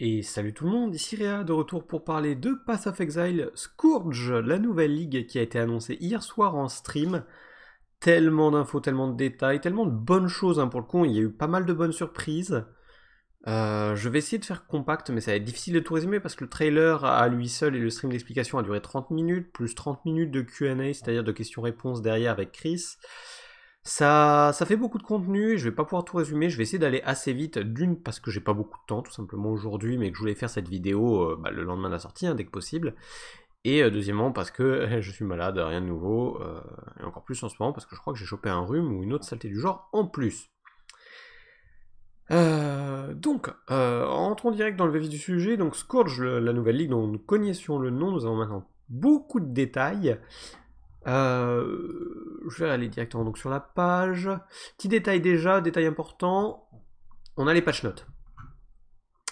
Et salut tout le monde, ici Réa de retour pour parler de Pass of Exile Scourge, la nouvelle ligue qui a été annoncée hier soir en stream. Tellement d'infos, tellement de détails, tellement de bonnes choses hein, pour le con, il y a eu pas mal de bonnes surprises. Euh, je vais essayer de faire compact, mais ça va être difficile de tout résumer parce que le trailer à lui seul et le stream d'explication a duré 30 minutes, plus 30 minutes de QA, c'est-à-dire de questions-réponses derrière avec Chris. Ça, fait beaucoup de contenu, je vais pas pouvoir tout résumer, je vais essayer d'aller assez vite, d'une parce que j'ai pas beaucoup de temps tout simplement aujourd'hui, mais que je voulais faire cette vidéo euh, bah, le lendemain de la sortie, hein, dès que possible. Et euh, deuxièmement parce que je suis malade, rien de nouveau, euh, et encore plus en ce moment parce que je crois que j'ai chopé un rhume ou une autre saleté du genre en plus. donc, entrons direct dans le vif du sujet. Donc, Scourge, la nouvelle ligue dont nous connaissions le nom, nous avons maintenant beaucoup de détails. Euh, je vais aller directement donc sur la page. Petit détail déjà, détail important, on a les patch notes.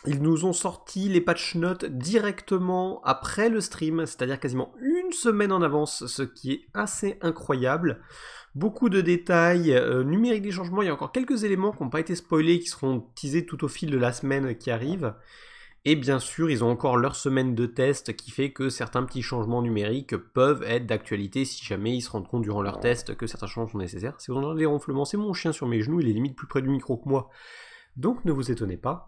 Ils nous ont sorti les patch notes directement après le stream, c'est-à-dire quasiment une semaine en avance, ce qui est assez incroyable. Beaucoup de détails euh, numérique des changements, il y a encore quelques éléments qui n'ont pas été spoilés, qui seront teasés tout au fil de la semaine qui arrive. Et bien sûr, ils ont encore leur semaine de test qui fait que certains petits changements numériques peuvent être d'actualité si jamais ils se rendent compte durant leur test que certains changements sont nécessaires. Si vous entendez des ronflements, c'est mon chien sur mes genoux, il est limite plus près du micro que moi. Donc ne vous étonnez pas.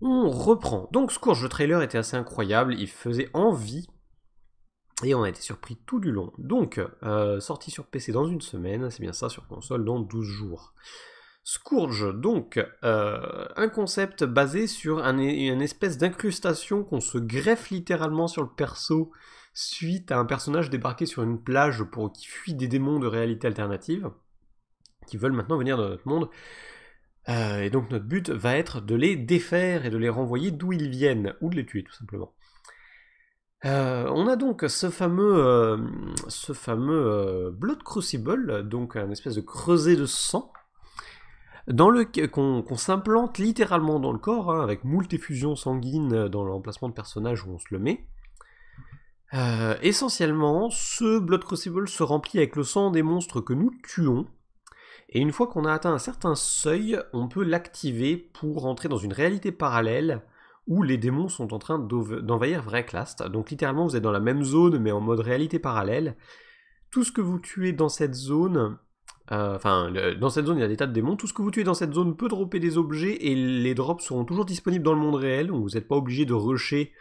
On reprend. Donc ce court le trailer était assez incroyable, il faisait envie. Et on a été surpris tout du long. Donc, euh, sorti sur PC dans une semaine, c'est bien ça, sur console dans 12 jours. Scourge, donc, euh, un concept basé sur une espèce d'incrustation qu'on se greffe littéralement sur le perso suite à un personnage débarqué sur une plage pour qui fuit des démons de réalité alternative, qui veulent maintenant venir dans notre monde. Euh, et donc notre but va être de les défaire et de les renvoyer d'où ils viennent, ou de les tuer tout simplement. Euh, on a donc ce fameux, ce fameux Blood Crucible, donc un espèce de creuset de sang, le qu'on s'implante littéralement dans le corps, hein, avec moult sanguine sanguines euh, dans l'emplacement de personnage où on se le met. Euh, essentiellement, ce Blood Crossable se remplit avec le sang des monstres que nous tuons, et une fois qu'on a atteint un certain seuil, on peut l'activer pour entrer dans une réalité parallèle où les démons sont en train d'envahir Clast. Donc littéralement, vous êtes dans la même zone, mais en mode réalité parallèle. Tout ce que vous tuez dans cette zone euh, enfin, dans cette zone, il y a des tas de démons. Tout ce que vous tuez dans cette zone peut dropper des objets et les drops seront toujours disponibles dans le monde réel. Donc vous n'êtes pas obligé de rusher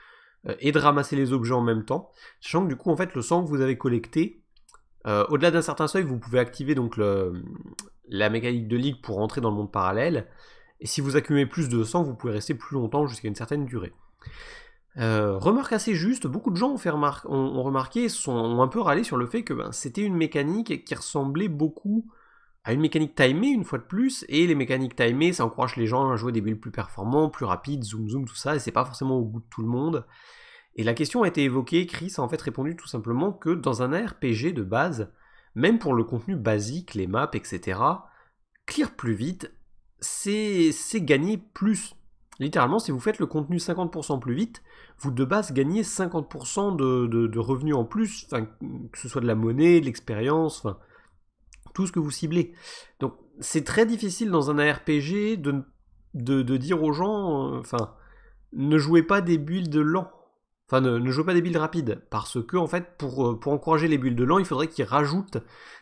euh, et de ramasser les objets en même temps. Sachant que du coup, en fait, le sang que vous avez collecté, euh, au-delà d'un certain seuil, vous pouvez activer donc la mécanique de ligue pour entrer dans le monde parallèle. Et si vous accumulez plus de sang, vous pouvez rester plus longtemps jusqu'à une certaine durée. Euh, remarque assez juste, beaucoup de gens ont, fait ont, remarqué, sont, ont un peu râlé sur le fait que ben, c'était une mécanique qui ressemblait beaucoup à une mécanique timée une fois de plus, et les mécaniques timées, ça encourage les gens à jouer des builds plus performants, plus rapides, zoom zoom, tout ça, et c'est pas forcément au goût de tout le monde. Et la question a été évoquée, Chris a en fait répondu tout simplement que dans un RPG de base, même pour le contenu basique, les maps, etc., clear plus vite, c'est gagner plus. Littéralement, si vous faites le contenu 50% plus vite, vous de base gagnez 50% de, de, revenus en plus, que ce soit de la monnaie, de l'expérience, tout ce que vous ciblez. Donc c'est très difficile dans un ARPG de, dire aux gens, euh, enfin, ne jouez pas des builds lents. Enfin, ne, jouez pas des builds rapides, parce que en fait, euh, pour, encourager les builds lents, il faudrait qu'ils rajoutent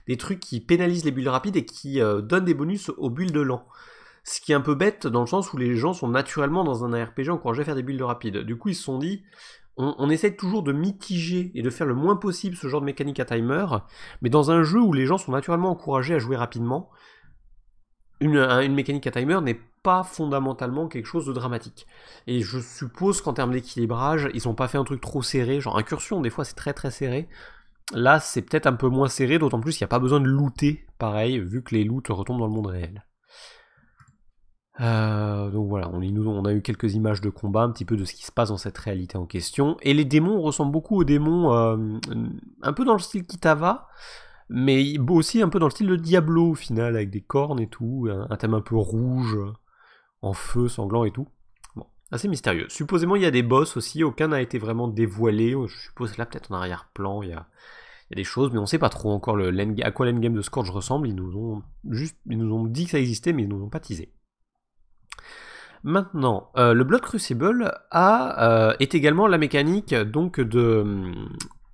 des trucs qui pénalisent les builds rapides et qui euh, donnent des bonus aux builds lents. Ce qui est un peu bête dans le sens où les gens sont naturellement dans un ARPG encouragés à faire des builds rapides. Du coup, ils se sont dit, on, essaie toujours de mitiger et de faire le moins possible ce genre de mécanique à timer, mais dans un jeu où les gens sont naturellement encouragés à jouer rapidement, une, une mécanique à timer n'est pas fondamentalement quelque chose de dramatique. Et je suppose qu'en termes d'équilibrage, ils n'ont pas fait un truc trop serré, genre incursion, des fois c'est très très serré. Là, c'est peut-être un peu moins serré, d'autant plus qu'il n'y a pas besoin de looter, pareil, vu que les loots retombent dans le monde réel. Euh, donc voilà, on, a eu quelques images de combat, un petit peu de ce qui se passe dans cette réalité en question. Et les démons ressemblent beaucoup aux démons, euh, un peu dans le style Kitava, mais aussi un peu dans le style de Diablo au final, avec des cornes et tout, un, thème un peu rouge, en feu, sanglant et tout. Bon, assez mystérieux. Supposément, il y a des boss aussi, aucun n'a été vraiment dévoilé. Je suppose là, peut-être en arrière-plan, il y a des choses, mais on ne sait pas trop encore le, à quoi l'endgame de Scorch ressemble. Ils nous ont juste, ils nous ont dit que ça existait, mais ils nous ont pas teasé. Maintenant, euh, le Blood Crucible a, euh, est également la mécanique donc de, hum,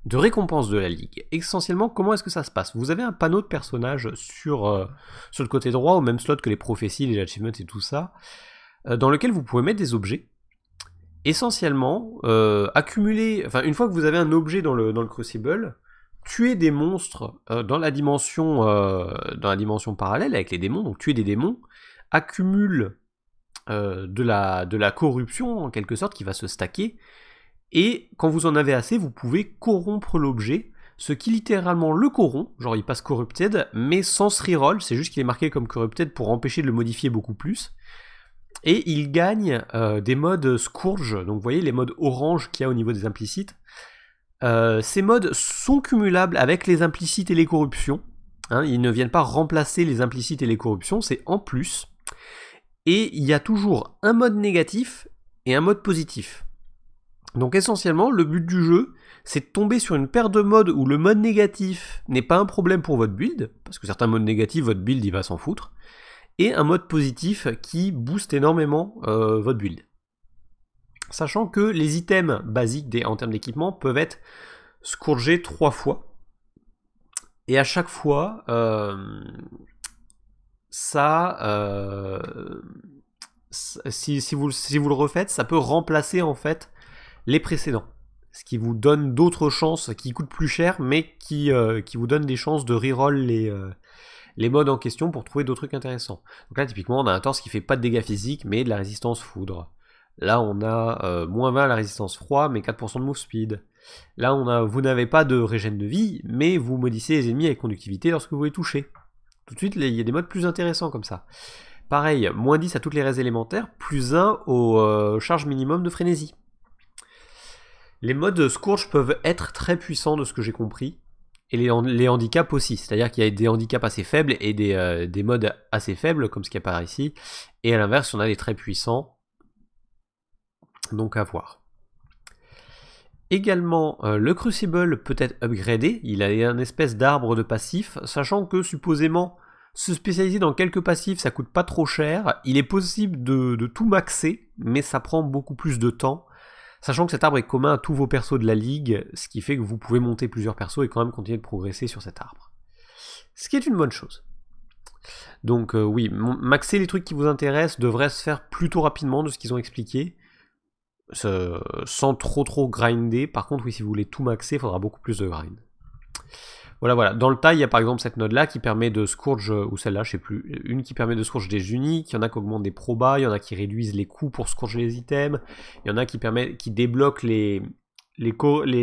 de, récompense de la ligue. Essentiellement, comment est-ce que ça se passe Vous avez un panneau de personnages sur, euh, sur le côté droit, au même slot que les prophéties, les achievements et tout ça, dans lequel vous pouvez mettre des objets. Essentiellement, accumuler, enfin une fois que vous avez un objet dans le, dans le Crucible, tuer des monstres dans, la dimension, dans la dimension parallèle avec les démons, donc tuer des démons, accumule euh, de, la, de la corruption en quelque sorte qui va se stacker. Et quand vous en avez assez, vous pouvez corrompre l'objet, ce qui littéralement le corrompt, genre il passe corrupted, mais sans ce reroll, c'est juste qu'il est marqué comme corrupted pour empêcher de le modifier beaucoup plus. Et il gagne euh, des modes scourge, donc vous voyez les modes orange qu'il y a au niveau des implicites. Euh, ces modes sont cumulables avec les implicites et les corruptions. Hein. ils ne viennent pas remplacer les implicites et les corruptions, c'est en plus. Et il y a toujours un mode négatif et un mode positif. Donc essentiellement, le but du jeu, c'est de tomber sur une paire de modes où le mode négatif n'est pas un problème pour votre build, parce que certains modes négatifs, votre build, il va s'en foutre, et un mode positif qui booste énormément euh, votre build. Sachant que les items basiques en termes d'équipement peuvent être scourgés trois fois, et à chaque fois, euh, ça, euh, si, vous, le refaites, ça peut remplacer en fait les précédents. Ce qui vous donne d'autres chances, qui coûtent plus cher, mais qui, euh, vous donne des chances de reroll les, euh, les modes en question pour trouver d'autres trucs intéressants. Donc là, typiquement, on a un torse qui fait pas de dégâts physiques, mais de la résistance foudre. Là, on a moins 20 à la résistance froid, mais 4% de move speed. Là, on a, vous n'avez pas de régène de vie, mais vous maudissez les ennemis avec conductivité lorsque vous les touchez. Tout de suite, il y a des modes plus intéressants comme ça. Pareil, moins 10 à toutes les raies élémentaires, plus 1 aux euh, charges minimum de frénésie. Les modes Scourge peuvent être très puissants de ce que j'ai compris, et les, handicaps aussi, c'est-à-dire qu'il y a des handicaps assez faibles et des, euh, des modes assez faibles, comme ce qui apparaît ici, et à l'inverse, on a des très puissants, donc à voir. Également, euh, le Crucible peut être upgradé, il a un espèce d'arbre de passif, sachant que supposément se spécialiser dans quelques passifs ça coûte pas trop cher, il est possible de, tout maxer, mais ça prend beaucoup plus de temps, sachant que cet arbre est commun à tous vos persos de la ligue, ce qui fait que vous pouvez monter plusieurs persos et quand même continuer de progresser sur cet arbre. Ce qui est une bonne chose. Donc euh, oui, maxer les trucs qui vous intéressent devrait se faire plutôt rapidement de ce qu'ils ont expliqué sans trop trop grinder. Par contre, oui, si vous voulez tout maxer, il faudra beaucoup plus de grind. Voilà, voilà. Dans le taille, il y a par exemple cette node-là qui permet de scourge, ou celle-là, je sais plus, une qui permet de scourge des uniques, il y en a qui augmentent des probas, il y en a qui réduisent les coûts pour scourger les items, il y en a qui, permet, qui débloquent les, les,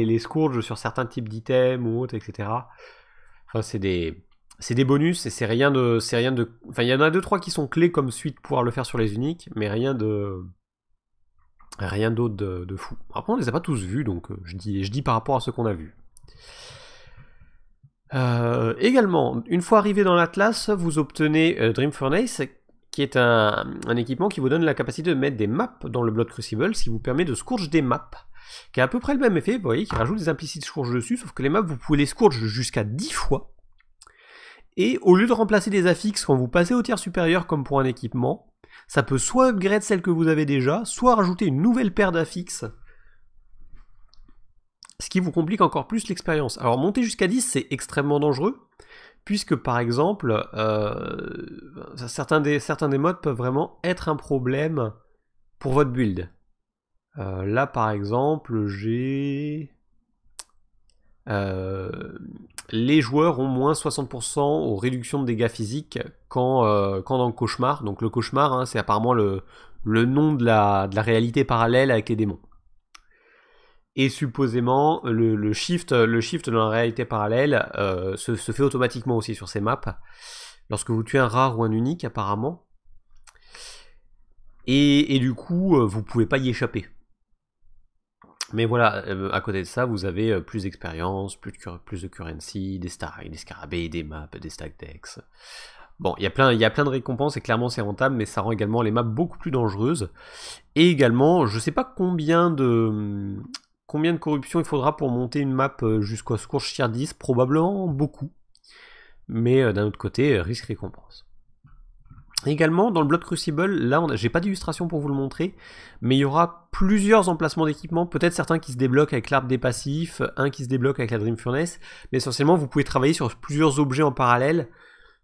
les, scourges sur certains types d'items ou autres, etc. Enfin, c'est des, c'est des bonus et c'est rien de, c'est rien de, enfin, il y en a deux trois qui sont clés comme suite pour pouvoir le faire sur les uniques, mais rien de, Rien d'autre de, fou. Après, on les a pas tous vus, donc euh, je dis, je dis par rapport à ce qu'on a vu. Euh, également, une fois arrivé dans l'Atlas, vous obtenez euh, Dream Furnace, qui est un, équipement qui vous donne la capacité de mettre des maps dans le Blood Crucible, ce qui vous permet de scourge des maps, qui a à peu près le même effet, vous voyez, qui rajoute des implicites scourges dessus, sauf que les maps, vous pouvez les scourge jusqu'à 10 fois. Et au lieu de remplacer des affixes quand vous passez au tiers supérieur comme pour un équipement, ça peut soit upgrade celle que vous avez déjà, soit rajouter une nouvelle paire d'affixes, ce qui vous complique encore plus l'expérience. Alors monter jusqu'à 10, c'est extrêmement dangereux, puisque par exemple, euh, certains, des, certains des modes peuvent vraiment être un problème pour votre build. Euh, là par exemple, j'ai... Euh, les joueurs ont moins 60% aux réductions de dégâts physiques quand, euh, quand dans le cauchemar. Donc le cauchemar, hein, c'est apparemment le, le nom de la, réalité parallèle avec les démons. Et supposément, le, shift, le shift dans la réalité parallèle euh, se, fait automatiquement aussi sur ces maps. Lorsque vous tuez un rare ou un unique, apparemment. Et, et du coup, euh, vous pouvez pas y échapper. Mais voilà, euh, à côté de ça, vous avez euh, plus d'expérience, plus de, plus de currency, des stars, des scarabées, des maps, des stack decks. Bon, il y, a plein, plein de récompenses et clairement c'est rentable, mais ça rend également les maps beaucoup plus dangereuses. Et également, je sais pas combien de, combien de corruption il faudra pour monter une map euh, jusqu'au secours tier 10, probablement beaucoup. Mais d'un autre côté, risque-récompense. Également, dans le bloc Crucible, là, j'ai pas d'illustration pour vous le montrer, mais il y aura plusieurs emplacements d'équipement, peut-être certains qui se débloquent avec l'arbre des passifs, un qui se débloque avec la Dream Furnace, mais essentiellement, vous pouvez travailler sur plusieurs objets en parallèle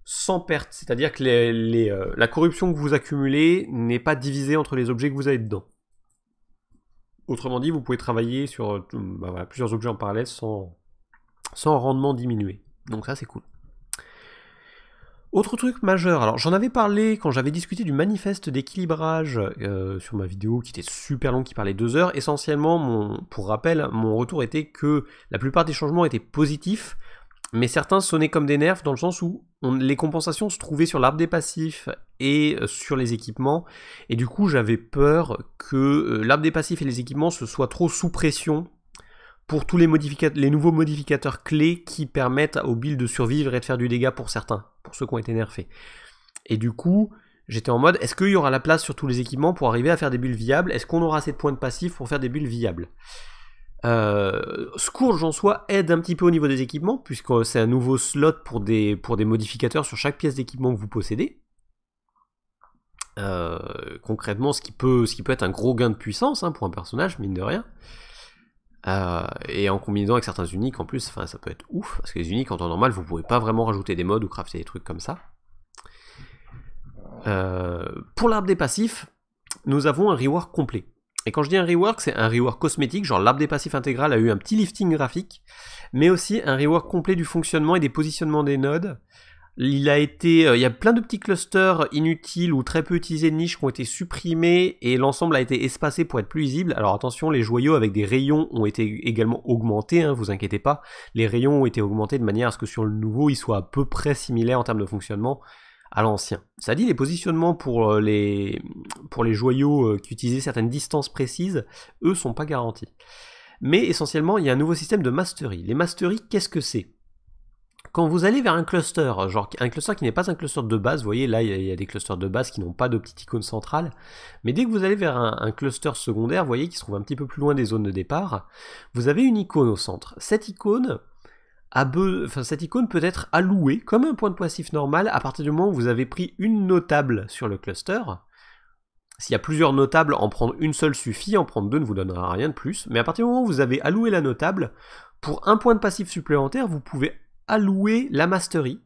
sans perte, c'est-à-dire que euh, la corruption que vous accumulez n'est pas divisée entre les objets que vous avez dedans. Autrement dit, vous pouvez travailler sur euh, bah plusieurs objets en parallèle sans, sans rendement diminué. Donc ça, c'est cool. Autre truc majeur, alors j'en avais parlé quand j'avais discuté du manifeste d'équilibrage euh, sur ma vidéo qui était super long, qui parlait deux heures. Essentiellement, pour rappel, mon retour était que la plupart des changements étaient positifs, mais certains sonnaient comme des nerfs dans le sens où les compensations se trouvaient sur l'arbre des passifs et euh, sur les équipements, et du coup j'avais peur que euh, l'arbre des passifs et les équipements se soient trop sous pression pour tous les, les nouveaux modificateurs clés qui permettent au build de survivre et de faire du dégât pour certains pour ceux qui ont été nerfés. Et du coup, j'étais en mode, est-ce qu'il y aura la place sur tous les équipements pour arriver à faire des bulles viables Est-ce qu'on aura assez de points de passif pour faire des bulles viables euh, Scourge en soi aide un petit peu au niveau des équipements, puisque c'est un nouveau slot pour des, pour des modificateurs sur chaque pièce d'équipement que vous possédez. Euh, concrètement, ce qui, peut, ce qui peut être un gros gain de puissance hein, pour un personnage, mine de rien. Euh, et en combinant avec certains uniques en plus, enfin ça peut être ouf, parce que les uniques en temps normal, vous pouvez pas vraiment rajouter des modes ou crafter des trucs comme ça. Euh, pour l'arbre des passifs, nous avons un rework complet. Et quand je dis un rework, c'est un rework cosmétique, genre l'arbre des passifs intégral a eu un petit lifting graphique, mais aussi un rework complet du fonctionnement et des positionnements des nodes, il a été, euh, il y a plein de petits clusters inutiles ou très peu utilisés de niches qui ont été supprimés et l'ensemble a été espacé pour être plus visible. Alors attention, les joyaux avec des rayons ont été également augmentés, hein, vous inquiétez pas. Les rayons ont été augmentés de manière à ce que sur le nouveau, ils soient à peu près similaires en termes de fonctionnement à l'ancien. Ça dit, les positionnements pour euh, les, pour les joyaux euh, qui utilisaient certaines distances précises, eux, sont pas garantis. Mais essentiellement, il y a un nouveau système de mastery. Les mastery, qu'est-ce que c'est quand vous allez vers un cluster, genre un cluster qui n'est pas un cluster de base, vous voyez là il y, a des clusters de base qui n'ont pas de petite icône centrale, mais dès que vous allez vers un, cluster secondaire, vous voyez qui se trouve un petit peu plus loin des zones de départ, vous avez une icône au centre. Cette icône, a enfin, cette icône peut être allouée comme un point de passif normal à partir du moment où vous avez pris une notable sur le cluster. S'il y a plusieurs notables, en prendre une seule suffit, en prendre deux ne vous donnera rien de plus. Mais à partir du moment où vous avez alloué la notable, pour un point de passif supplémentaire, vous pouvez allouer la mastery.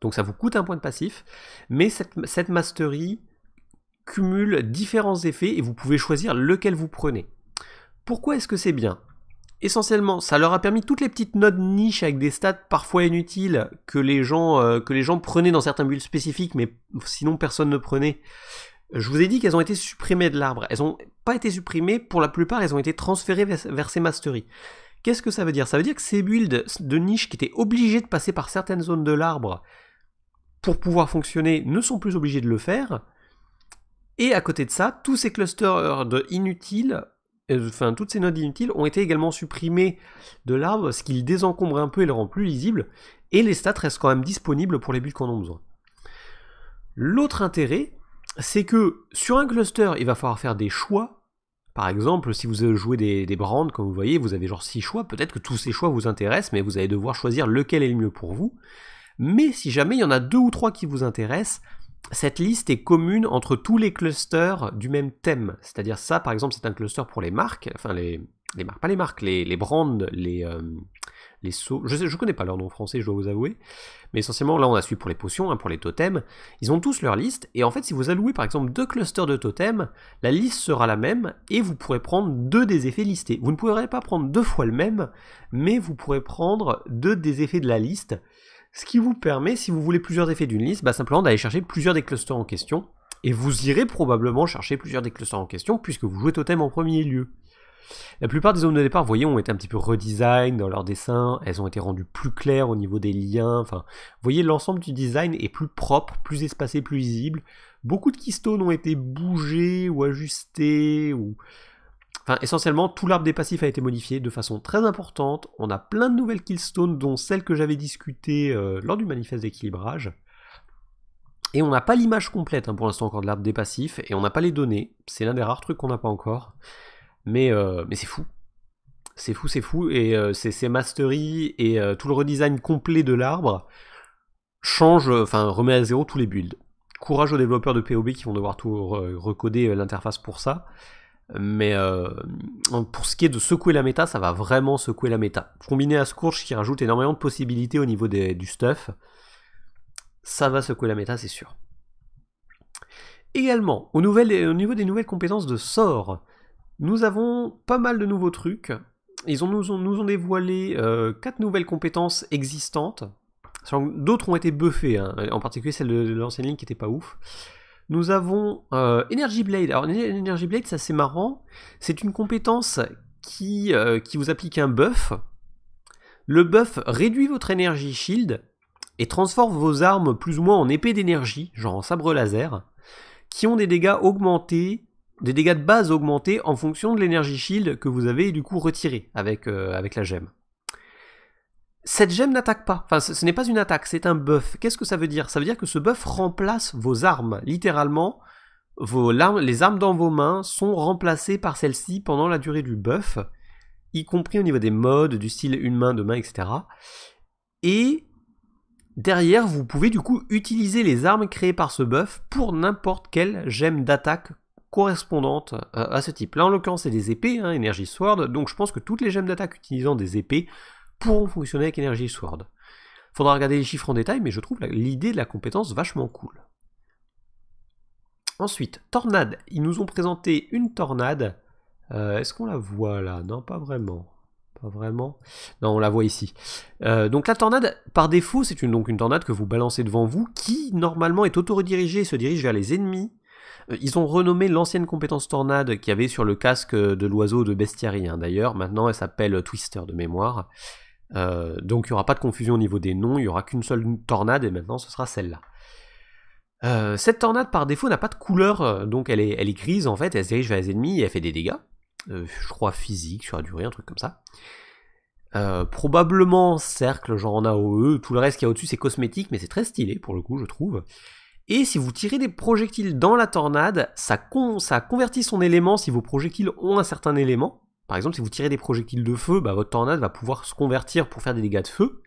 Donc ça vous coûte un point de passif, mais cette, mastery cumule différents effets et vous pouvez choisir lequel vous prenez. Pourquoi est-ce que c'est bien Essentiellement, ça leur a permis toutes les petites notes niches avec des stats parfois inutiles que les gens, euh, que les gens prenaient dans certains builds spécifiques, mais sinon personne ne prenait. Je vous ai dit qu'elles ont été supprimées de l'arbre. Elles n'ont pas été supprimées, pour la plupart, elles ont été transférées vers ces masteries. Qu'est-ce que ça veut dire Ça veut dire que ces builds de niche qui étaient obligés de passer par certaines zones de l'arbre pour pouvoir fonctionner ne sont plus obligés de le faire. Et à côté de ça, tous ces clusters de inutiles, euh, enfin toutes ces nodes inutiles ont été également supprimés de l'arbre, ce qui le désencombre un peu et le rend plus lisible. Et les stats restent quand même disponibles pour les builds qu'on en a besoin. L'autre intérêt, c'est que sur un cluster, il va falloir faire des choix par exemple, si vous jouez des, des brands, comme vous voyez, vous avez genre 6 choix, peut-être que tous ces choix vous intéressent, mais vous allez devoir choisir lequel est le mieux pour vous. Mais si jamais il y en a deux ou trois qui vous intéressent, cette liste est commune entre tous les clusters du même thème. C'est-à-dire ça, par exemple, c'est un cluster pour les marques, enfin les, les marques, pas les marques, les, les brands, les, euh, je ne connais pas leur nom français, je dois vous avouer. Mais essentiellement, là, on a suivi pour les potions, hein, pour les totems. Ils ont tous leur liste. Et en fait, si vous allouez par exemple deux clusters de totems, la liste sera la même et vous pourrez prendre deux des effets listés. Vous ne pourrez pas prendre deux fois le même, mais vous pourrez prendre deux des effets de la liste. Ce qui vous permet, si vous voulez plusieurs effets d'une liste, bah, simplement d'aller chercher plusieurs des clusters en question. Et vous irez probablement chercher plusieurs des clusters en question puisque vous jouez totem en premier lieu. La plupart des zones de départ, vous voyez, ont été un petit peu redesign dans leur dessin, elles ont été rendues plus claires au niveau des liens, enfin, vous voyez, l'ensemble du design est plus propre, plus espacé, plus visible. Beaucoup de keystones ont été bougés ou ajustés, ou... Enfin, essentiellement, tout l'arbre des passifs a été modifié de façon très importante. On a plein de nouvelles keystones, dont celles que j'avais discutées euh, lors du manifeste d'équilibrage. Et on n'a pas l'image complète hein, pour l'instant encore de l'arbre des passifs, et on n'a pas les données. C'est l'un des rares trucs qu'on n'a pas encore. Mais, euh, mais c'est fou. C'est fou, c'est fou. Et euh, ces, masteries et euh, tout le redesign complet de l'arbre change, enfin remet à zéro tous les builds. Courage aux développeurs de POB qui vont devoir tout recoder l'interface pour ça. Mais pour ce qui est de secouer la méta, ça va vraiment secouer la méta. Combiné à Scourge qui rajoute énormément de possibilités au niveau du stuff, ça va secouer la méta, c'est sûr. Également, au, niveau des nouvelles compétences de sort, nous avons pas mal de nouveaux trucs. Ils nous, ont, dévoilé 4 euh, quatre nouvelles compétences existantes. D'autres ont été buffées, hein. en particulier celle de, l'ancienne ligne qui n'était pas ouf. Nous avons euh, Energy Blade. Alors Energy Blade, ça c'est marrant. C'est une compétence qui, euh, qui vous applique un buff. Le buff réduit votre énergie shield et transforme vos armes plus ou moins en épée d'énergie, genre en sabre laser, qui ont des dégâts augmentés des dégâts de base augmentés en fonction de l'énergie shield que vous avez du coup retiré avec, euh, avec la gemme. Cette gemme n'attaque pas, enfin ce, n'est pas une attaque, c'est un buff. Qu'est-ce que ça veut dire Ça veut dire que ce buff remplace vos armes, littéralement. Vos les armes dans vos mains sont remplacées par celles-ci pendant la durée du buff, y compris au niveau des modes, du style une main, deux mains, etc. Et derrière, vous pouvez du coup utiliser les armes créées par ce buff pour n'importe quelle gemme d'attaque correspondante euh, à ce type. Là, en l'occurrence, c'est des épées, hein, Energy Sword, donc je pense que toutes les gemmes d'attaque utilisant des épées pourront fonctionner avec Energy Sword. Faudra regarder les chiffres en détail, mais je trouve l'idée de la compétence vachement cool. Ensuite, tornade. Ils nous ont présenté une tornade. Euh, est-ce qu'on la voit là Non, pas vraiment. Pas vraiment. Non, on la voit ici. Euh, donc la tornade, par défaut, c'est une, donc une tornade que vous balancez devant vous, qui normalement est auto-redirigée et se dirige vers les ennemis euh, ils ont renommé l'ancienne compétence tornade qu'il y avait sur le casque de l'oiseau de bestiary hein, d'ailleurs. Maintenant, elle s'appelle Twister de mémoire. Euh, donc il n'y aura pas de confusion au niveau des noms, il n'y aura qu'une seule tornade et maintenant ce sera celle-là. Euh, cette tornade par défaut n'a pas de couleur, donc elle est, grise en fait, elle se dirige vers les ennemis et elle fait des dégâts. je crois physique, sur la durée, un truc comme ça. probablement cercle, genre en AOE, tout le reste qu'il y a au-dessus c'est cosmétique, mais c'est très stylé pour le coup, je trouve. Et si vous tirez des projectiles dans la tornade, ça, convertit son élément si vos projectiles ont un certain élément. Par exemple, si vous tirez des projectiles de feu, bah, votre tornade va pouvoir se convertir pour faire des dégâts de feu.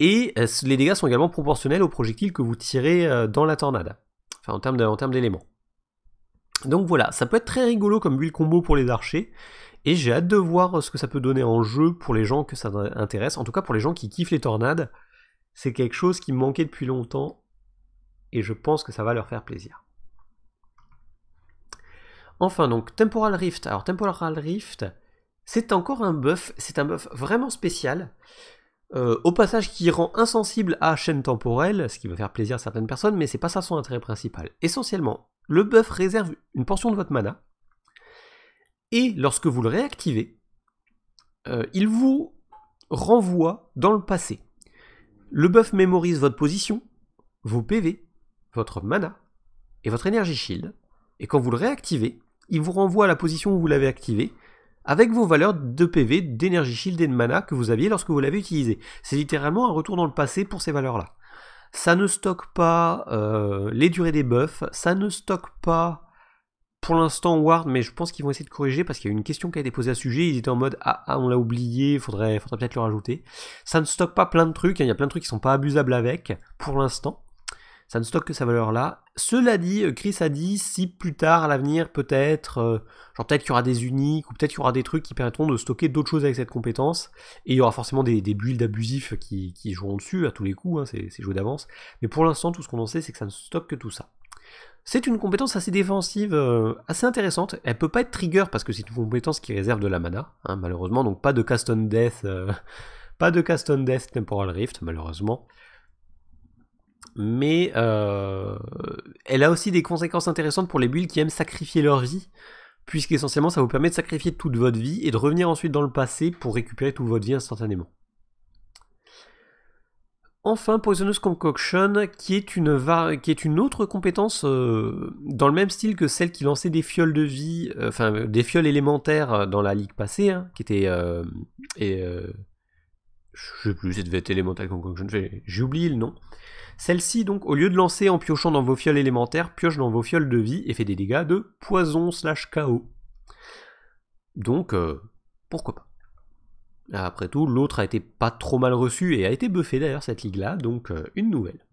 Et euh, les dégâts sont également proportionnels aux projectiles que vous tirez euh, dans la tornade. Enfin, en termes d'éléments. Donc voilà, ça peut être très rigolo comme build combo pour les archers, et j'ai hâte de voir euh, ce que ça peut donner en jeu pour les gens que ça intéresse, en tout cas pour les gens qui kiffent les tornades. C'est quelque chose qui me manquait depuis longtemps, et je pense que ça va leur faire plaisir. Enfin donc, Temporal Rift. Alors Temporal Rift, c'est encore un buff, c'est un buff vraiment spécial. Euh, au passage qui rend insensible à chaîne temporelle, ce qui va faire plaisir à certaines personnes, mais c'est pas ça son intérêt principal. Essentiellement, le buff réserve une portion de votre mana, et lorsque vous le réactivez, euh, il vous renvoie dans le passé. Le buff mémorise votre position, vos PV, votre mana et votre énergie shield. Et quand vous le réactivez, il vous renvoie à la position où vous l'avez activé avec vos valeurs de PV, d'énergie shield et de mana que vous aviez lorsque vous l'avez utilisé. C'est littéralement un retour dans le passé pour ces valeurs-là. Ça ne stocke pas euh, les durées des buffs, ça ne stocke pas pour l'instant Ward, mais je pense qu'ils vont essayer de corriger parce qu'il y a une question qui a été posée à ce sujet. Ils étaient en mode Ah, ah on l'a oublié, faudrait, faudrait peut-être le rajouter. Ça ne stocke pas plein de trucs, hein. il y a plein de trucs qui sont pas abusables avec pour l'instant ça ne stocke que sa valeur-là. Cela dit, euh, Chris a dit si plus tard à l'avenir, peut-être, euh, genre peut-être qu'il y aura des uniques, ou peut-être qu'il y aura des trucs qui permettront de stocker d'autres choses avec cette compétence, et il y aura forcément des, des builds abusifs qui, joueront dessus à tous les coups, hein, c'est joué d'avance. Mais pour l'instant, tout ce qu'on en sait, c'est que ça ne stocke que tout ça. C'est une compétence assez défensive, euh, assez intéressante. Elle peut pas être trigger parce que c'est une compétence qui réserve de la mana, hein, malheureusement. Donc pas de cast on death, pas de cast on death temporal rift, malheureusement mais euh, elle a aussi des conséquences intéressantes pour les bulles qui aiment sacrifier leur vie, puisqu'essentiellement ça vous permet de sacrifier toute votre vie et de revenir ensuite dans le passé pour récupérer toute votre vie instantanément. Enfin, Poisonous Concoction, qui est une, qui est une autre compétence euh, dans le même style que celle qui lançait des fioles de vie, euh, enfin des fioles élémentaires dans la ligue passée, hein, qui était. et, je sais plus, ça devait être élémentaire Concoction, j'ai oublié le nom. Celle-ci, donc, au lieu de lancer en piochant dans vos fioles élémentaires, pioche dans vos fioles de vie et fait des dégâts de poison slash KO. Donc, euh, pourquoi pas Après tout, l'autre a été pas trop mal reçu et a été buffé d'ailleurs cette ligue-là, donc euh, une nouvelle.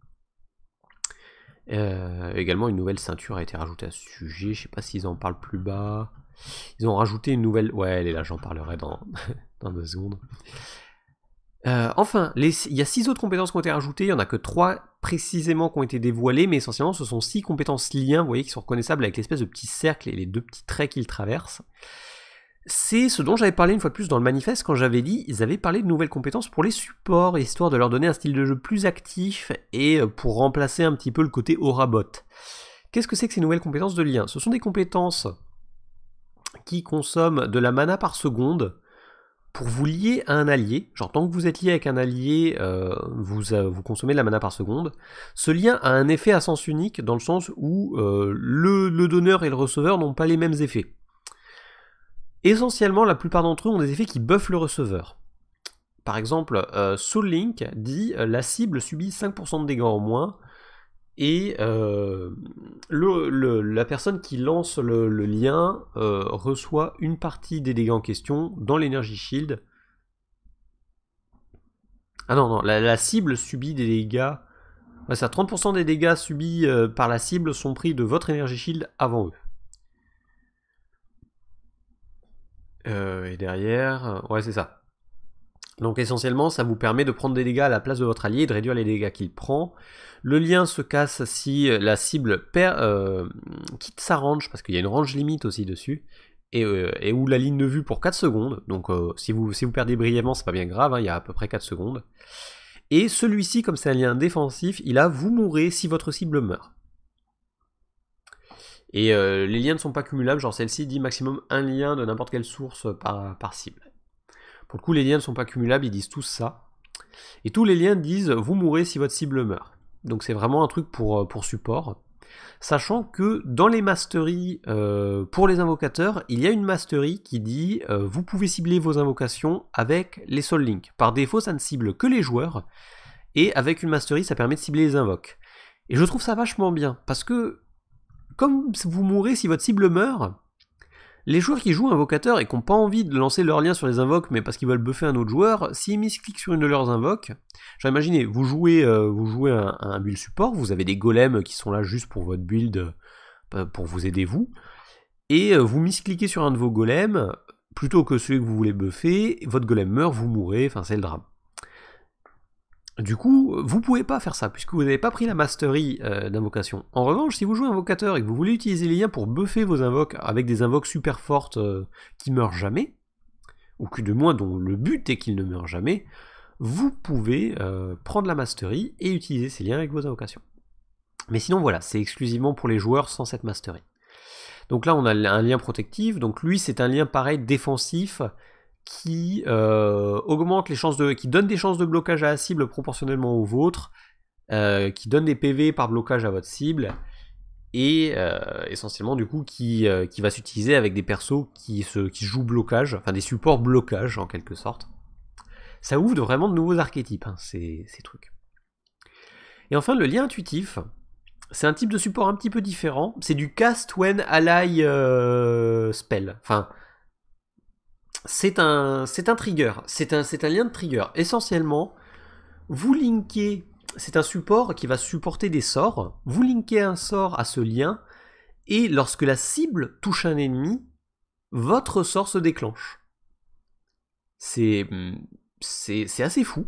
Euh, également, une nouvelle ceinture a été rajoutée à ce sujet. Je sais pas s'ils en parlent plus bas. Ils ont rajouté une nouvelle. Ouais, et là, j'en parlerai dans... dans deux secondes. Euh, enfin, il y a six autres compétences qui ont été rajoutées, il n'y en a que trois précisément qui ont été dévoilées, mais essentiellement ce sont six compétences liens, vous voyez, qui sont reconnaissables avec l'espèce de petit cercle et les deux petits traits qu'ils traversent. C'est ce dont j'avais parlé une fois de plus dans le manifeste quand j'avais dit, ils avaient parlé de nouvelles compétences pour les supports, histoire de leur donner un style de jeu plus actif et euh, pour remplacer un petit peu le côté au rabot. Qu'est-ce que c'est que ces nouvelles compétences de liens Ce sont des compétences qui consomment de la mana par seconde, pour vous lier à un allié, genre tant que vous êtes lié avec un allié, euh, euh, vous, consommez de la mana par seconde, ce lien a un effet à sens unique dans le sens où euh, le, le, donneur et le receveur n'ont pas les mêmes effets. Essentiellement, la plupart d'entre eux ont des effets qui buffent le receveur. Par exemple, Soul Link dit la cible subit 5% de dégâts en moins et euh, la personne qui lance le, lien euh, reçoit une partie des dégâts en question dans l'énergie shield. Ah non, non, la, cible subit des dégâts. ça, bah, 30% des dégâts subis euh, par la cible sont pris de votre énergie shield avant eux. et derrière, ouais, c'est ça. Donc essentiellement, ça vous permet de prendre des dégâts à la place de votre allié et de réduire les dégâts qu'il prend. Le lien se casse si la cible euh, quitte sa range, parce qu'il y a une range limite aussi dessus, et, euh, où la ligne de vue pour 4 secondes. Donc euh, si, vous, si vous perdez brièvement, c'est pas bien grave, hein, il y a à peu près 4 secondes. Et celui-ci, comme c'est un lien défensif, il a vous mourrez si votre cible meurt. Et les liens ne sont pas cumulables, genre celle-ci dit maximum un lien de n'importe quelle source par cible le coup, les liens ne sont pas cumulables, ils disent tous ça. Et tous les liens disent vous mourrez si votre cible meurt. Donc c'est vraiment un truc pour, euh, pour support. Sachant que dans les masteries euh, pour les invocateurs, il y a une mastery qui dit euh, vous pouvez cibler vos invocations avec les Soul ». Par défaut, ça ne cible que les joueurs. Et avec une mastery, ça permet de cibler les invoques. Et je trouve ça vachement bien. Parce que comme vous mourrez si votre cible meurt, les joueurs qui jouent invocateur et qui n'ont pas envie de lancer leur lien sur les invoques, mais parce qu'ils veulent buffer un autre joueur, s'ils miscliquent sur une de leurs invoques, j'imaginez, vous jouez, euh, vous jouez un, build support, vous avez des golems qui sont là juste pour votre build, euh, pour vous aider vous, et euh, vous miscliquez sur un de vos golems, plutôt que celui que vous voulez buffer, votre golem meurt, vous mourrez, enfin c'est le drame. Du coup, vous pouvez pas faire ça, puisque vous n'avez pas pris la mastery euh, d'invocation. En revanche, si vous jouez invocateur et que vous voulez utiliser les liens pour buffer vos invoques avec des invoques super fortes euh, qui meurent jamais, ou que de moins dont le but est qu'ils ne meurent jamais, vous pouvez euh, prendre la mastery et utiliser ces liens avec vos invocations. Mais sinon voilà, c'est exclusivement pour les joueurs sans cette mastery. Donc là on a un lien protectif, donc lui c'est un lien pareil défensif qui euh, augmente les chances de, qui donne des chances de blocage à la cible proportionnellement aux vôtres, euh, qui donne des PV par blocage à votre cible, et euh, essentiellement du coup qui, qui va s'utiliser avec des persos qui, se, qui jouent blocage, enfin des supports blocage en quelque sorte. Ça ouvre vraiment de nouveaux archétypes, hein, ces, ces trucs. Et enfin le lien intuitif, c'est un type de support un petit peu différent, c'est du cast when ally spell. Enfin, c'est un, c'est un trigger, c'est un, c'est un lien de trigger. Essentiellement, vous linkez, c'est un support qui va supporter des sorts, vous linkez un sort à ce lien, et lorsque la cible touche un ennemi, votre sort se déclenche. C'est, c'est, assez fou.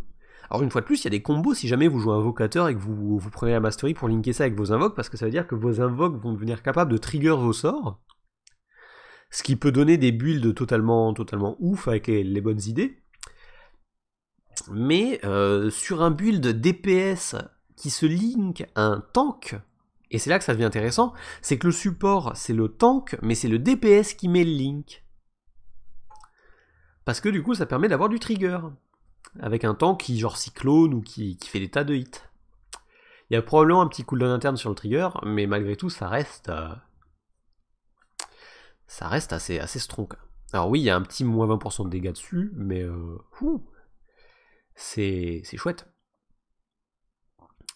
Alors une fois de plus, il y a des combos si jamais vous jouez un invocateur et que vous, vous prenez la mastery pour linker ça avec vos invoques, parce que ça veut dire que vos invoques vont devenir capables de trigger vos sorts ce qui peut donner des builds totalement, totalement ouf avec les, bonnes idées. Mais euh, sur un build DPS qui se link à un tank, et c'est là que ça devient intéressant, c'est que le support c'est le tank, mais c'est le DPS qui met le link. Parce que du coup ça permet d'avoir du trigger. Avec un tank qui genre cyclone ou qui, fait des tas de hits. Il y a probablement un petit cooldown interne sur le trigger, mais malgré tout ça reste... Euh, ça reste assez, assez strong. Alors oui, il y a un petit moins 20% de dégâts dessus, mais euh, c'est chouette.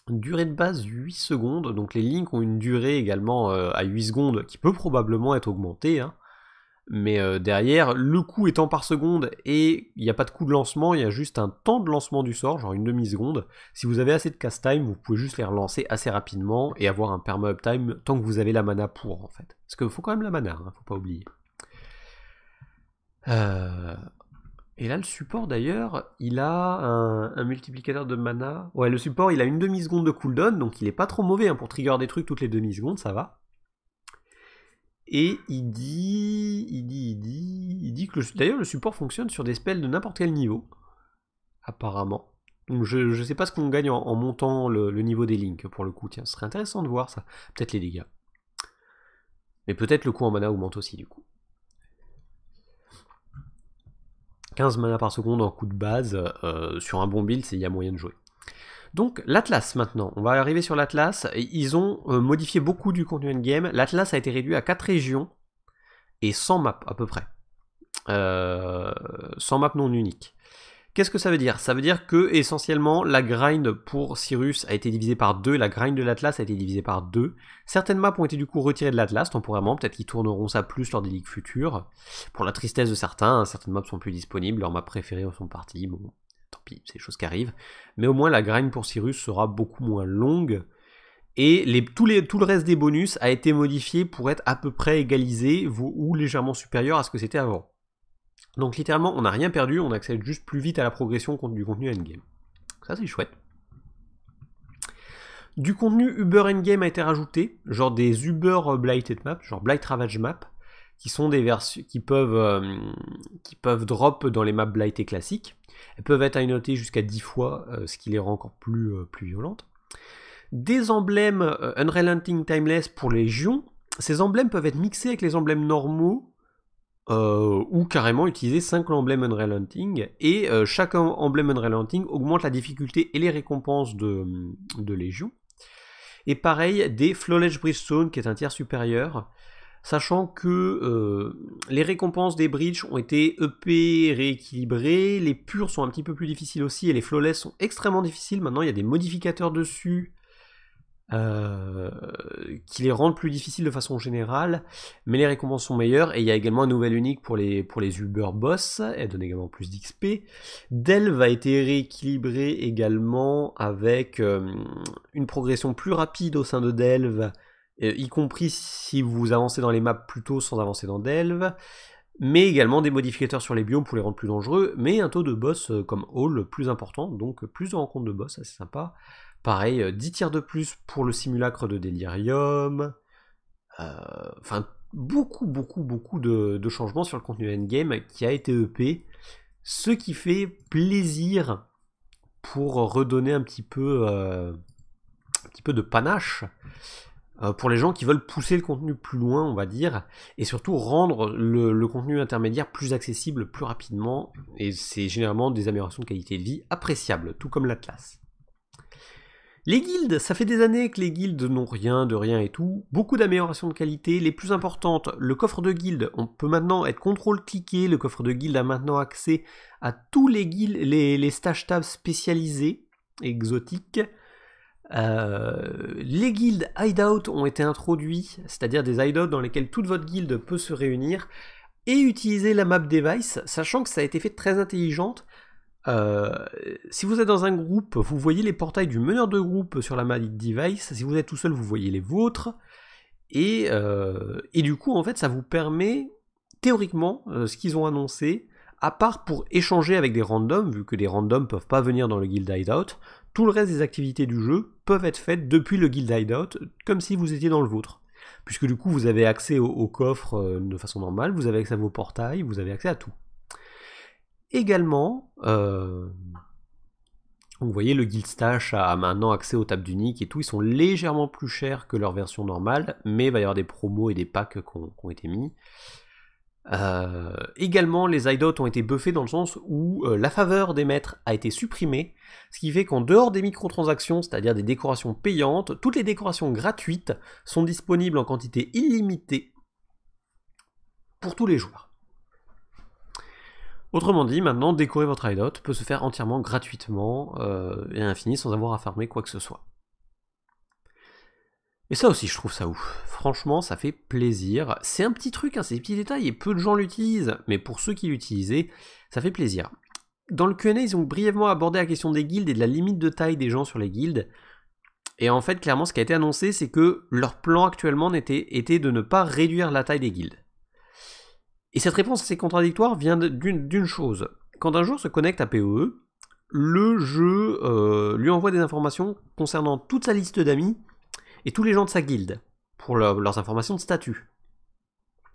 Durée de base 8 secondes, donc les links ont une durée également euh, à 8 secondes qui peut probablement être augmentée. Hein. Mais euh, derrière, le coup étant par seconde et il n'y a pas de coup de lancement, il y a juste un temps de lancement du sort, genre une demi-seconde. Si vous avez assez de cast time, vous pouvez juste les relancer assez rapidement et avoir un perma uptime time tant que vous avez la mana pour en fait. Parce qu'il faut quand même la mana, hein, faut pas oublier. Euh, et là, le support d'ailleurs, il a un, multiplicateur de mana. Ouais, le support, il a une demi-seconde de cooldown, donc il est pas trop mauvais hein, pour trigger des trucs toutes les demi-secondes, ça va. Et il dit, il dit, que d'ailleurs le support fonctionne sur des spells de n'importe quel niveau, apparemment. Donc je ne sais pas ce qu'on gagne en, montant le, niveau des links pour le coup. Tiens, ce serait intéressant de voir ça. Peut-être les dégâts. Mais peut-être le coût en mana augmente aussi du coup. 15 mana par seconde en coup de base, euh, sur un bon build, il y a moyen de jouer. Donc l'Atlas maintenant, on va arriver sur l'Atlas. Ils ont euh, modifié beaucoup du contenu game. L'Atlas a été réduit à 4 régions et 100 maps à peu près. Euh, 100 maps non uniques. Qu'est-ce que ça veut dire Ça veut dire que essentiellement la grind pour Cyrus a été divisée par 2, la grind de l'Atlas a été divisée par 2. Certaines maps ont été du coup retirées de l'Atlas temporairement, peut-être qu'ils tourneront ça plus lors des ligues futures. Pour la tristesse de certains, hein, certaines maps sont plus disponibles, leurs maps préférées sont parties, bon, tant pis, c'est des choses qui arrivent. Mais au moins, la graine pour Cyrus sera beaucoup moins longue. Et tout, tout, le reste des bonus a été modifié pour être à peu près égalisé ou légèrement supérieur à ce que c'était avant. Donc littéralement, on n'a rien perdu, on accède juste plus vite à la progression du contenu endgame. Ça, c'est chouette. Du contenu Uber Endgame a été rajouté, genre des Uber Blighted Maps, genre Blight Ravage Map, qui sont des qui peuvent, euh, qui peuvent drop dans les maps et classiques. Elles peuvent être annotées jusqu'à 10 fois, euh, ce qui les rend encore plus, euh, plus violentes. Des emblèmes Unrelenting Timeless pour Légion. Ces emblèmes peuvent être mixés avec les emblèmes normaux ou carrément utiliser 5 emblèmes Unrelenting. Et chaque emblème Unrelenting augmente la difficulté et les récompenses de, de Légion. Et pareil, des Flawless Bridgestone, qui est un tiers supérieur, sachant que euh, les récompenses des bridges ont été EP rééquilibrées, les purs sont un petit peu plus difficiles aussi, et les flawless sont extrêmement difficiles. Maintenant, il y a des modificateurs dessus euh, qui les rendent plus difficiles de façon générale, mais les récompenses sont meilleures, et il y a également une nouvelle unique pour les, pour les Uber Boss, elle donne également plus d'XP. Delve a été rééquilibrée également avec euh, une progression plus rapide au sein de Delve, euh, y compris si vous avancez dans les maps plutôt sans avancer dans Delve, mais également des modificateurs sur les biomes pour les rendre plus dangereux, mais un taux de boss euh, comme Hall plus important, donc plus de rencontres de boss, assez sympa. Pareil, 10 euh, tiers de plus pour le simulacre de Delirium. Enfin, beaucoup, beaucoup, beaucoup de, changements sur le contenu endgame qui a été EP, ce qui fait plaisir pour redonner un petit peu, un petit peu de panache euh, pour les gens qui veulent pousser le contenu plus loin, on va dire, et surtout rendre le, contenu intermédiaire plus accessible plus rapidement, et c'est généralement des améliorations de qualité de vie appréciables, tout comme l'Atlas. Les guildes, ça fait des années que les guildes n'ont rien de rien et tout, beaucoup d'améliorations de qualité, les plus importantes, le coffre de guildes, on peut maintenant être contrôle cliqué, le coffre de guildes a maintenant accès à tous les guildes, les, les stages tabs spécialisés, exotiques, euh, les guilds hideout ont été introduits, c'est-à-dire des hideout dans lesquels toute votre guild peut se réunir et utiliser la map device, sachant que ça a été fait très intelligente. Euh, si vous êtes dans un groupe, vous voyez les portails du meneur de groupe sur la map device. Si vous êtes tout seul, vous voyez les vôtres. Et, euh, et du coup, en fait, ça vous permet, théoriquement, ce qu'ils ont annoncé, à part pour échanger avec des randoms, vu que des randoms peuvent pas venir dans le guild hideout, tout le reste des activités du jeu peuvent être faites depuis le guild hideout, comme si vous étiez dans le vôtre. Puisque du coup, vous avez accès au, coffre euh, de façon normale, vous avez accès à vos portails, vous avez accès à tout. Également, euh, vous voyez, le guild stash a maintenant accès aux tables d'unique et tout. Ils sont légèrement plus chers que leur version normale, mais il va y avoir des promos et des packs qui ont été mis. Euh, également, les IDOT ont été buffés dans le sens où euh, la faveur des maîtres a été supprimée, ce qui fait qu'en dehors des microtransactions, c'est-à-dire des décorations payantes, toutes les décorations gratuites sont disponibles en quantité illimitée pour tous les joueurs. Autrement dit, maintenant, décorer votre IDOT peut se faire entièrement gratuitement euh, et à l'infini sans avoir à farmer quoi que ce soit. Et ça aussi, je trouve ça ouf. Franchement, ça fait plaisir. C'est un petit truc, hein, c'est des petits détails et peu de gens l'utilisent. Mais pour ceux qui l'utilisaient, ça fait plaisir. Dans le QA, ils ont brièvement abordé la question des guildes et de la limite de taille des gens sur les guildes. Et en fait, clairement, ce qui a été annoncé, c'est que leur plan actuellement était, de ne pas réduire la taille des guildes. Et cette réponse assez contradictoire vient d'une chose. Quand un joueur se connecte à PoE, le jeu euh, lui envoie des informations concernant toute sa liste d'amis et tous les gens de sa guilde pour leurs informations de statut.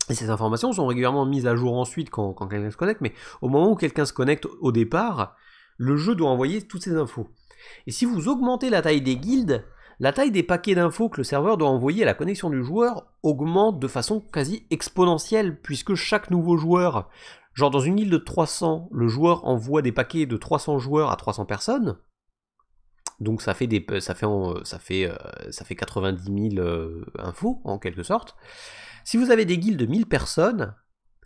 Et ces informations sont régulièrement mises à jour ensuite quand, quelqu'un se connecte, mais au moment où quelqu'un se connecte au départ, le jeu doit envoyer toutes ces infos. Et si vous augmentez la taille des guildes, la taille des paquets d'infos que le serveur doit envoyer à la connexion du joueur augmente de façon quasi exponentielle, puisque chaque nouveau joueur, genre dans une île de 300, le joueur envoie des paquets de 300 joueurs à 300 personnes, donc ça fait, des, euh, ça fait, euh, ça fait, euh, ça fait 90 000 infos en quelque sorte. Si vous avez des guildes de 1000 personnes,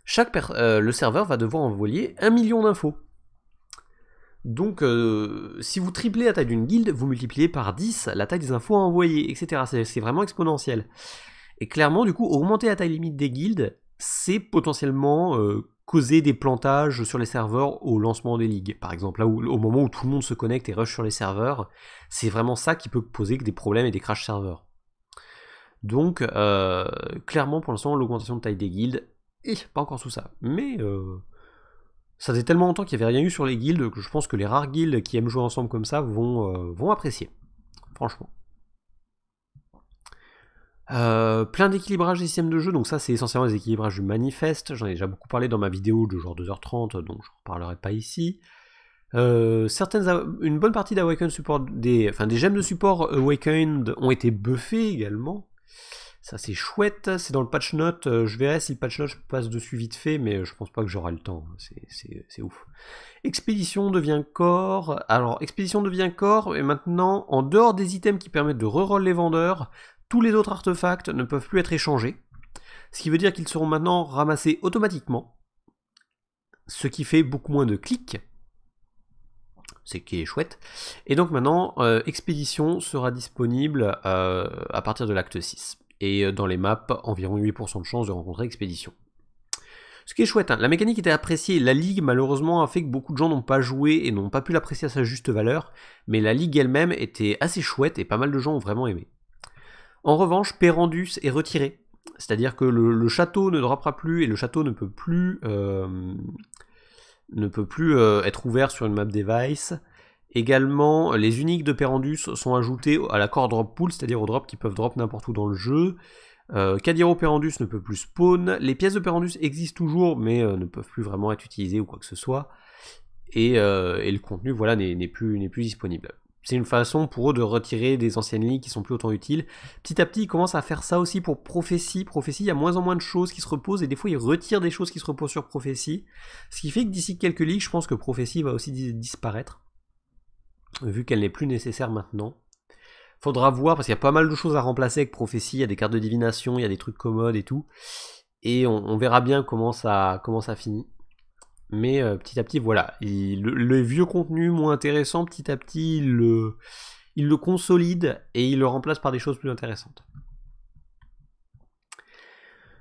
chaque le serveur va devoir envoyer 1 million d'infos. Donc si vous triplez la taille d'une guilde, vous multipliez par 10 la taille des infos à envoyer, etc. C'est vraiment exponentiel. Et clairement, du coup, augmenter la taille limite des guildes, c'est potentiellement causer des plantages sur les serveurs au lancement des ligues. Par exemple, là où, au moment où tout le monde se connecte et rush sur les serveurs, c'est vraiment ça qui peut poser des problèmes et des crash serveurs. Donc, euh, clairement, pour l'instant, l'augmentation de taille des guildes, et pas encore sous ça. Mais euh, ça faisait tellement longtemps qu'il n'y avait rien eu sur les guildes que je pense que les rares guildes qui aiment jouer ensemble comme ça vont, euh, vont apprécier. Franchement. Euh, plein d'équilibrages des systèmes de jeu, donc ça c'est essentiellement les équilibrages du manifeste, j'en ai déjà beaucoup parlé dans ma vidéo de genre 2h30, donc je ne reparlerai pas ici. Euh, certaines, une bonne partie d'Awaken support, des, enfin des gemmes de support Awakened ont été buffées également. Ça c'est chouette, c'est dans le patch note, euh, je verrai si le patch note je passe dessus vite fait, mais je pense pas que j'aurai le temps, c'est ouf. Expédition devient corps, alors Expédition devient corps, et maintenant en dehors des items qui permettent de reroll les vendeurs, tous les autres artefacts ne peuvent plus être échangés, ce qui veut dire qu'ils seront maintenant ramassés automatiquement, ce qui fait beaucoup moins de clics, ce qui est chouette. Et donc maintenant, euh, Expédition sera disponible euh, à partir de l'acte 6, et euh, dans les maps, environ 8% de chances de rencontrer Expédition. Ce qui est chouette, hein. la mécanique était appréciée, la ligue malheureusement a fait que beaucoup de gens n'ont pas joué et n'ont pas pu l'apprécier à sa juste valeur, mais la ligue elle-même était assez chouette et pas mal de gens ont vraiment aimé. En revanche, Perandus est retiré. C'est-à-dire que le, château ne drapera plus et le château ne peut plus, euh, ne peut plus euh, être ouvert sur une map device. Également, les uniques de Perandus sont ajoutés à la l'accord drop pool, c'est-à-dire aux drops qui peuvent drop n'importe où dans le jeu. Euh, Perandus ne peut plus spawn. Les pièces de Pérandus existent toujours, mais euh, ne peuvent plus vraiment être utilisées ou quoi que ce soit. Et, le contenu, voilà, n'est plus, plus disponible c'est une façon pour eux de retirer des anciennes lignes qui sont plus autant utiles. Petit à petit, ils commencent à faire ça aussi pour Prophétie. Prophétie, il y a moins en moins de choses qui se reposent et des fois ils retirent des choses qui se reposent sur Prophétie. Ce qui fait que d'ici quelques lignes, je pense que Prophétie va aussi disparaître. Vu qu'elle n'est plus nécessaire maintenant. Faudra voir parce qu'il y a pas mal de choses à remplacer avec Prophétie. Il y a des cartes de divination, il y a des trucs commodes et tout. Et on, on verra bien comment ça, comment ça finit. Mais euh, petit à petit, voilà, le, les vieux contenus moins intéressant, petit à petit, il le, consolide et il le remplace par des choses plus intéressantes.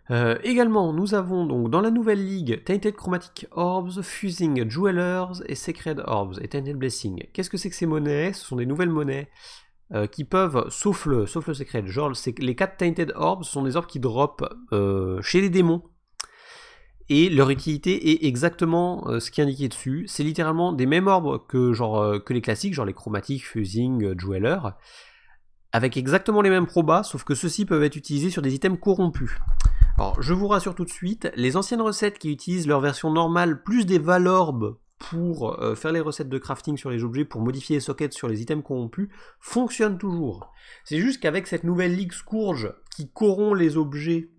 Euh, également, nous avons donc dans la nouvelle ligue Tainted Chromatic Orbs, Fusing Jewelers et Sacred Orbs et Tainted Blessing. Qu'est-ce que c'est que ces monnaies Ce sont des nouvelles monnaies euh, qui peuvent, sauf le, sauf le genre les 4 Tainted Orbs sont des orbes qui drop chez les démons et leur utilité est exactement euh, ce qui est indiqué dessus. C'est littéralement des mêmes orbes que, genre, euh, que les classiques, genre les chromatiques, fusing, euh, jewelers, jeweler, avec exactement les mêmes probas, sauf que ceux-ci peuvent être utilisés sur des items corrompus. Alors, je vous rassure tout de suite, les anciennes recettes qui utilisent leur version normale plus des valorbes pour faire les recettes de crafting sur les objets, pour modifier les sockets sur les items corrompus, fonctionnent toujours. C'est juste qu'avec cette nouvelle ligue scourge qui corrompt les objets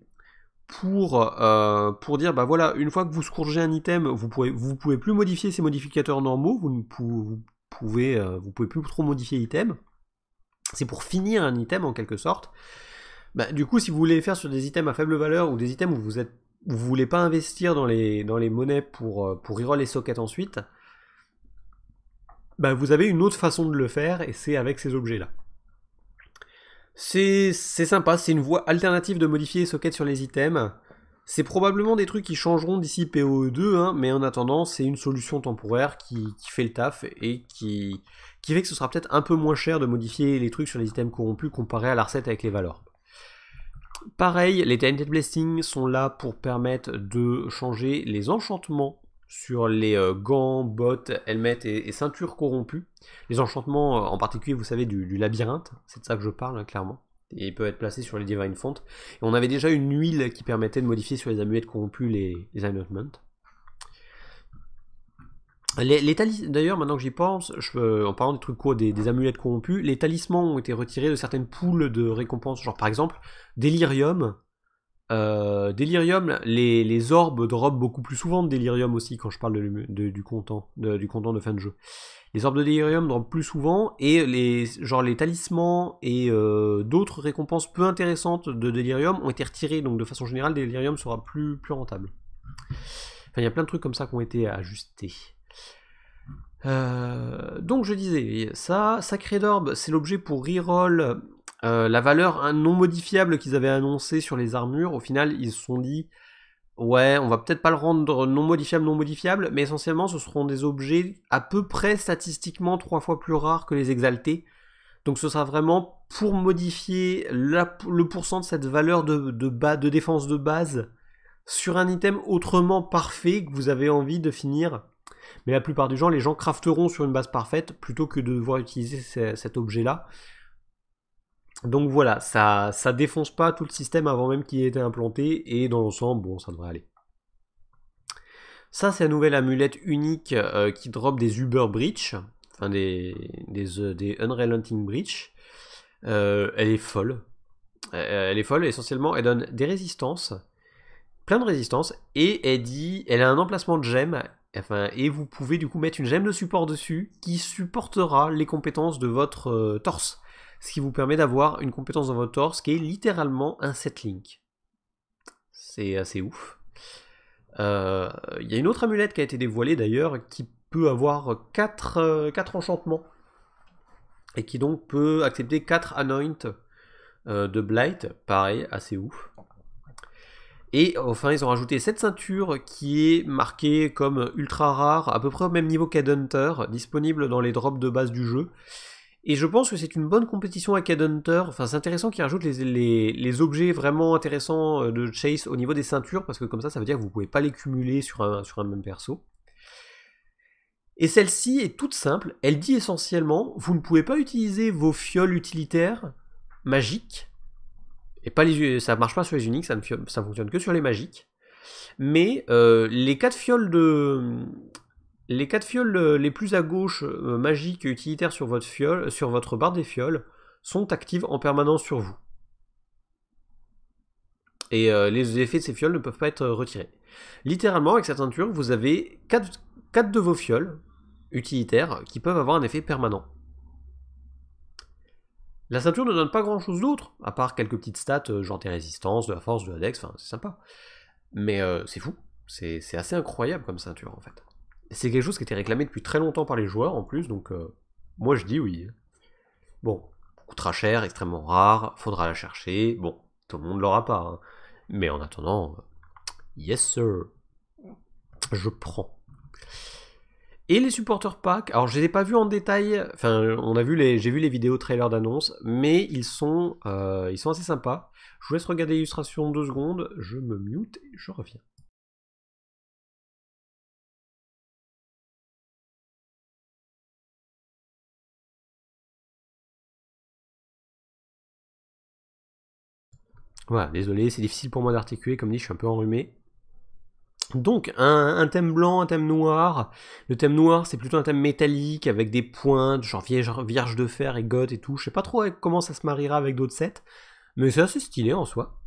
pour, euh, pour dire bah voilà, une fois que vous scourgez un item, vous pouvez, vous pouvez plus modifier ces modificateurs normaux, vous ne pouvez, euh, vous pouvez, plus trop modifier l'item C'est pour finir un item en quelque sorte. Bah, du coup, si vous voulez faire sur des items à faible valeur ou des items où vous êtes vous voulez pas investir dans les, dans les monnaies pour, euh, pour reroll les sockets ensuite, bah vous avez une autre façon de le faire et c'est avec ces objets-là. C'est sympa, c'est une voie alternative de modifier les sockets sur les items. C'est probablement des trucs qui changeront d'ici POE2, hein, mais en attendant, c'est une solution temporaire qui, fait le taf et qui, qui fait que ce sera peut-être un peu moins cher de modifier les trucs sur les items corrompus comparé à la recette avec les valeurs. Pareil, les Tainted Blessings sont là pour permettre de changer les enchantements sur les euh, gants, bottes, helmets et, ceintures corrompues. Les enchantements, euh, en particulier, vous savez, du, labyrinthe, c'est de ça que je parle, hein, clairement. Et il peut être placé sur les Divine Font. Et on avait déjà une huile qui permettait de modifier sur les amulettes corrompues les, les D'ailleurs, maintenant que j'y pense, euh, en parlant des trucs quoi des, des, amulettes corrompues, les talismans ont été retirés de certaines poules de récompenses. Genre, par exemple, Delirium, euh, Delirium, les, orbes drop beaucoup plus souvent de Delirium aussi quand je parle de, du, content, de, du content de fin de jeu. Les orbes de Delirium drop plus souvent et les, genre les talismans et euh, d'autres récompenses peu intéressantes de Delirium ont été retirées donc de façon générale Delirium sera plus, plus rentable. Enfin il y a plein de trucs comme ça qui ont été ajustés. Euh, donc je disais, ça, Sacré d'Orbe, c'est l'objet pour reroll euh, la valeur hein, non modifiable qu'ils avaient annoncée sur les armures, au final, ils se sont dit ouais, on va peut-être pas le rendre non modifiable, non modifiable, mais essentiellement, ce seront des objets à peu près statistiquement trois fois plus rares que les exaltés. Donc, ce sera vraiment pour modifier le pourcent de cette valeur de, de défense de base sur un item autrement parfait que vous avez envie de finir. Mais la plupart des temps, les gens crafteront sur une base parfaite plutôt que de devoir utiliser cet objet-là. Donc voilà, ça, ça défonce pas tout le système avant même qu'il ait été implanté, et dans l'ensemble, bon, ça devrait aller. Ça, c'est la nouvelle amulette unique euh, qui drop des Uber Breach, enfin des, euh, Unrelenting Breach. Euh, elle est folle. elle est folle, essentiellement, elle donne des résistances, plein de résistances, et elle dit, elle a un emplacement de gemme, enfin, et vous pouvez du coup mettre une gemme de support dessus qui supportera les compétences de votre torse ce qui vous permet d'avoir une compétence dans votre torse qui est littéralement un setlink. C'est assez ouf. Euh, il y a une autre amulette qui a été dévoilée d'ailleurs qui peut avoir 4, euh, enchantements et qui donc peut accepter 4 anoints euh, de blight, pareil, assez ouf. Et enfin, ils ont rajouté cette ceinture qui est marquée comme ultra rare, à peu près au même niveau qu'Edhunter, disponible dans les drops de base du jeu, et je pense que c'est une bonne compétition à Cadhunter. Enfin, c'est intéressant qu'ils rajoutent les, objets vraiment intéressants euh, de Chase au niveau des ceintures, parce que comme ça, ça veut dire que vous ne pouvez pas les cumuler sur un, même perso. Et celle-ci est toute simple. Elle dit essentiellement, vous ne pouvez pas utiliser vos fioles utilitaires magiques. Et pas les, ça marche pas sur les uniques, ça ne fonctionne que sur les magiques. Mais euh, les quatre fioles de, les quatre fioles euh, les plus à gauche, euh, magiques et utilitaires sur votre, fiole, euh, sur votre barre des fioles, sont actives en permanence sur vous. Et les effets de ces fioles ne peuvent pas être retirés. Littéralement, avec cette ceinture, vous avez 4, de vos fioles utilitaires qui peuvent avoir un effet permanent. La ceinture ne donne pas grand chose d'autre, à part quelques petites stats, genre des résistances, de la force, de la enfin c'est sympa. Mais c'est fou, c'est assez incroyable comme ceinture en fait. C'est quelque chose qui était réclamé depuis très longtemps par les joueurs en plus, donc euh, moi je dis oui. Bon, coûtera cher, extrêmement rare, faudra la chercher. Bon, tout le monde l'aura pas. Hein. Mais en attendant, euh, yes sir, je prends. Et les supporters pack, alors je les ai pas vus en détail, enfin on a vu les, j'ai vu les vidéos trailers d'annonce, mais ils sont, euh, ils sont assez sympas. Je vous laisse regarder l'illustration deux secondes, je me mute et je reviens. Voilà, désolé, c'est difficile pour moi d'articuler, comme dit, je suis un peu enrhumé. Donc, un, thème blanc, un thème noir. Le thème noir, c'est plutôt un thème métallique avec des pointes, genre vierge, de fer et goth et tout. Je sais pas trop comment ça se mariera avec d'autres sets, mais c'est assez stylé en soi.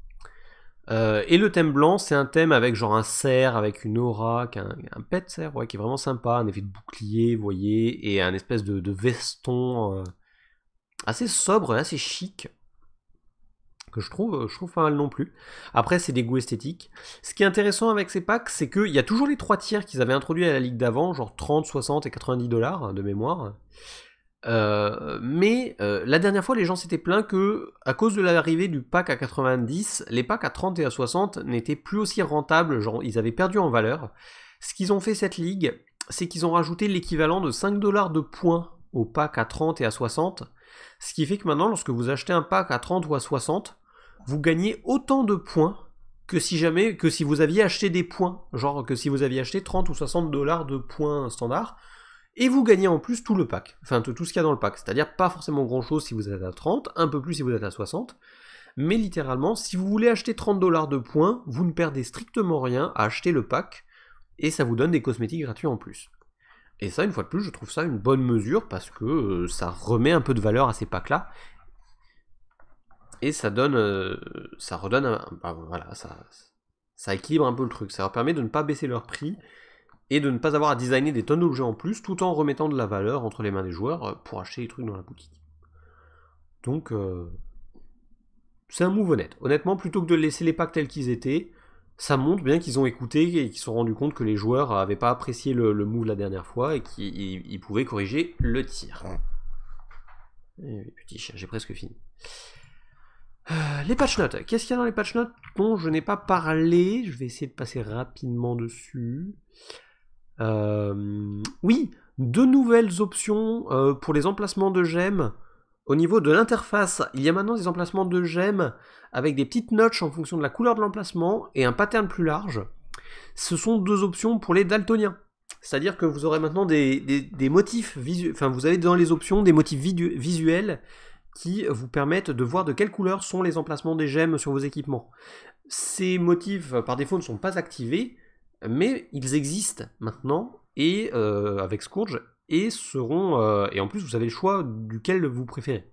Euh, et le thème blanc, c'est un thème avec genre un cerf, avec une aura, un, pet cerf, qui est vraiment sympa, un effet de bouclier, vous voyez, et un espèce de, veston euh, assez sobre, assez chic que je trouve, je trouve pas mal non plus. Après, c'est des goûts esthétiques. Ce qui est intéressant avec ces packs, c'est qu'il y a toujours les trois tiers qu'ils avaient introduits à la ligue d'avant, genre 30, 60 et 90 dollars de mémoire. Euh, mais euh, la dernière fois, les gens s'étaient plaints que, à cause de l'arrivée du pack à 90, les packs à 30 et à 60 n'étaient plus aussi rentables, genre ils avaient perdu en valeur. Ce qu'ils ont fait cette ligue, c'est qu'ils ont rajouté l'équivalent de 5 dollars de points au pack à 30 et à 60, ce qui fait que maintenant, lorsque vous achetez un pack à 30 ou à 60, vous gagnez autant de points que si jamais que si vous aviez acheté des points, genre que si vous aviez acheté 30 ou 60 dollars de points standard, et vous gagnez en plus tout le pack, enfin tout ce qu'il y a dans le pack, c'est-à-dire pas forcément grand-chose si vous êtes à 30, un peu plus si vous êtes à 60, mais littéralement, si vous voulez acheter 30 dollars de points, vous ne perdez strictement rien à acheter le pack, et ça vous donne des cosmétiques gratuits en plus. Et ça, une fois de plus, je trouve ça une bonne mesure parce que euh, ça remet un peu de valeur à ces packs-là et ça donne, euh, ça redonne, voilà, ça, équilibre un peu le truc. Ça leur permet de ne pas baisser leur prix et de ne pas avoir à designer des tonnes d'objets en plus tout en remettant de la valeur entre les mains des joueurs euh, pour acheter des trucs dans la boutique. Donc, euh, c'est un move honnête. Honnêtement, plutôt que de laisser les packs tels qu'ils étaient, ça montre bien qu'ils ont écouté et qu'ils se sont rendus compte que les joueurs n'avaient pas apprécié le, move la dernière fois et qu'ils pouvaient corriger le tir. Eh petit chien, j'ai presque fini. Euh, les patch notes. Qu'est-ce qu'il y a dans les patch notes dont je n'ai pas parlé Je vais essayer de passer rapidement dessus. Euh, oui, deux nouvelles options euh, pour les emplacements de gemmes. Au niveau de l'interface, il y a maintenant des emplacements de gemmes avec des petites notches en fonction de la couleur de l'emplacement et un pattern plus large. Ce sont deux options pour les daltoniens. C'est-à-dire que vous aurez maintenant des, motifs visuels, enfin vous avez dans les options des motifs visuels qui vous permettent de voir de quelle couleur sont les emplacements des gemmes sur vos équipements. Ces motifs euh, par défaut ne sont pas activés, mais ils existent maintenant et euh, avec Scourge et seront euh, et en plus vous avez le choix duquel vous préférez.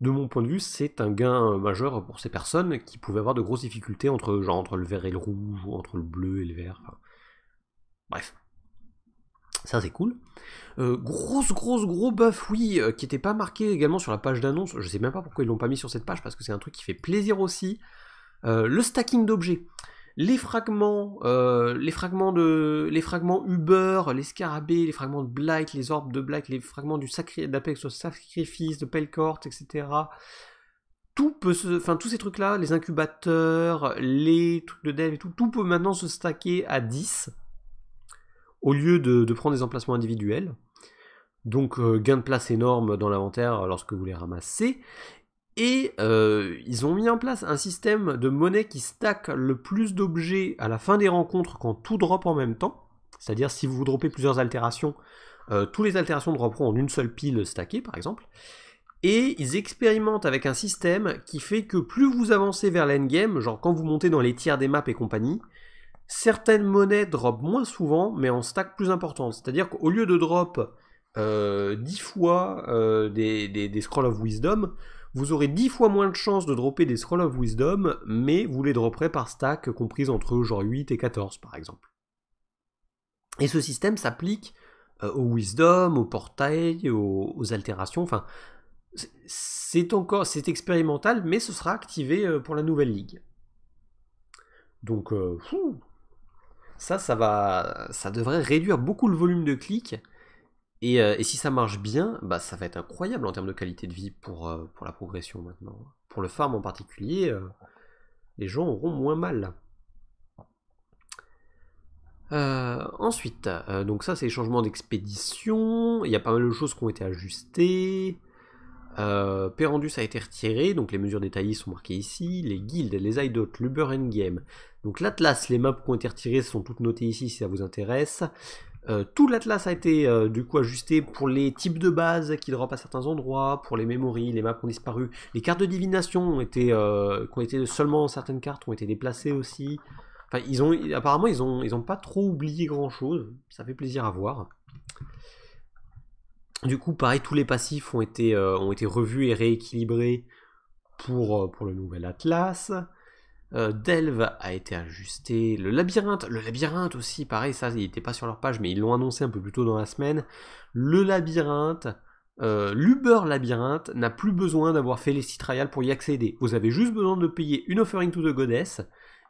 De mon point de vue, c'est un gain majeur pour ces personnes qui pouvaient avoir de grosses difficultés entre genre entre le vert et le rouge entre le bleu et le vert. bref. Ça c'est cool. Euh, grosse, grosse, gros buff, oui, euh, qui n'était pas marqué également sur la page d'annonce. Je sais même pas pourquoi ils l'ont pas mis sur cette page, parce que c'est un truc qui fait plaisir aussi. Euh, le stacking d'objets. Les fragments, les fragments de, les fragments Uber, les scarabées, les fragments de Blight, les orbes de Blight, les fragments du sacré, d'Apex au sacrifice, de Pelcort, etc. Tout peut se, enfin tous ces trucs là, les incubateurs, les trucs de dev et tout, tout peut maintenant se stacker à 10 au lieu de, prendre des emplacements individuels. Donc euh, gain de place énorme dans l'inventaire lorsque vous les ramassez. Et euh, ils ont mis en place un système de monnaie qui stack le plus d'objets à la fin des rencontres quand tout drop en même temps. C'est-à-dire si vous vous dropez plusieurs altérations, euh, tous les altérations dropperont en une seule pile stackée par exemple. Et ils expérimentent avec un système qui fait que plus vous avancez vers l'endgame, genre quand vous montez dans les tiers des maps et compagnie, Certaines monnaies drop moins souvent, mais en stack plus important. C'est-à-dire qu'au lieu de drop 10 euh, fois euh, des, des, Scrolls of Wisdom, vous aurez 10 fois moins de chances de dropper des Scrolls of Wisdom, mais vous les dropperez par stack comprise entre genre 8 et 14 par exemple. Et ce système s'applique euh, aux au Wisdom, au Portail, aux, altérations, enfin c'est encore c'est expérimental mais ce sera activé pour la nouvelle ligue. Donc fou, ça, ça, va, ça devrait réduire beaucoup le volume de clics. Euh, et, si ça marche bien, bah, ça va être incroyable en termes de qualité de vie pour, euh, la progression maintenant. Pour le farm en particulier, euh, les gens auront moins mal. ensuite, donc ça c'est les changements d'expédition, il y a pas mal de choses qui ont été ajustées, euh, a été retiré, donc les mesures détaillées sont marquées ici. Les guildes, les idotes, l'Uber Endgame. Donc l'Atlas, les maps qui ont été retirées sont toutes notées ici si ça vous intéresse. Euh, tout l'Atlas a été euh, du coup ajusté pour les types de bases qui drop à certains endroits, pour les mémories, les maps ont disparu. Les cartes de divination ont été, euh, qui été seulement certaines cartes ont été déplacées aussi. Enfin, ils ont, apparemment, ils n'ont ils ont pas trop oublié grand chose. Ça fait plaisir à voir. Du coup, pareil, tous les passifs ont été, euh, revus et rééquilibrés pour, euh, le nouvel Atlas. Euh, Delve a été ajusté. Le labyrinthe, le labyrinthe aussi, pareil, ça, il n'était pas sur leur page, mais ils l'ont annoncé un peu plus tôt dans la semaine. Le labyrinthe, l'Uber labyrinthe n'a plus besoin d'avoir fait les sites trials pour y accéder. Vous avez juste besoin de payer une offering to the goddess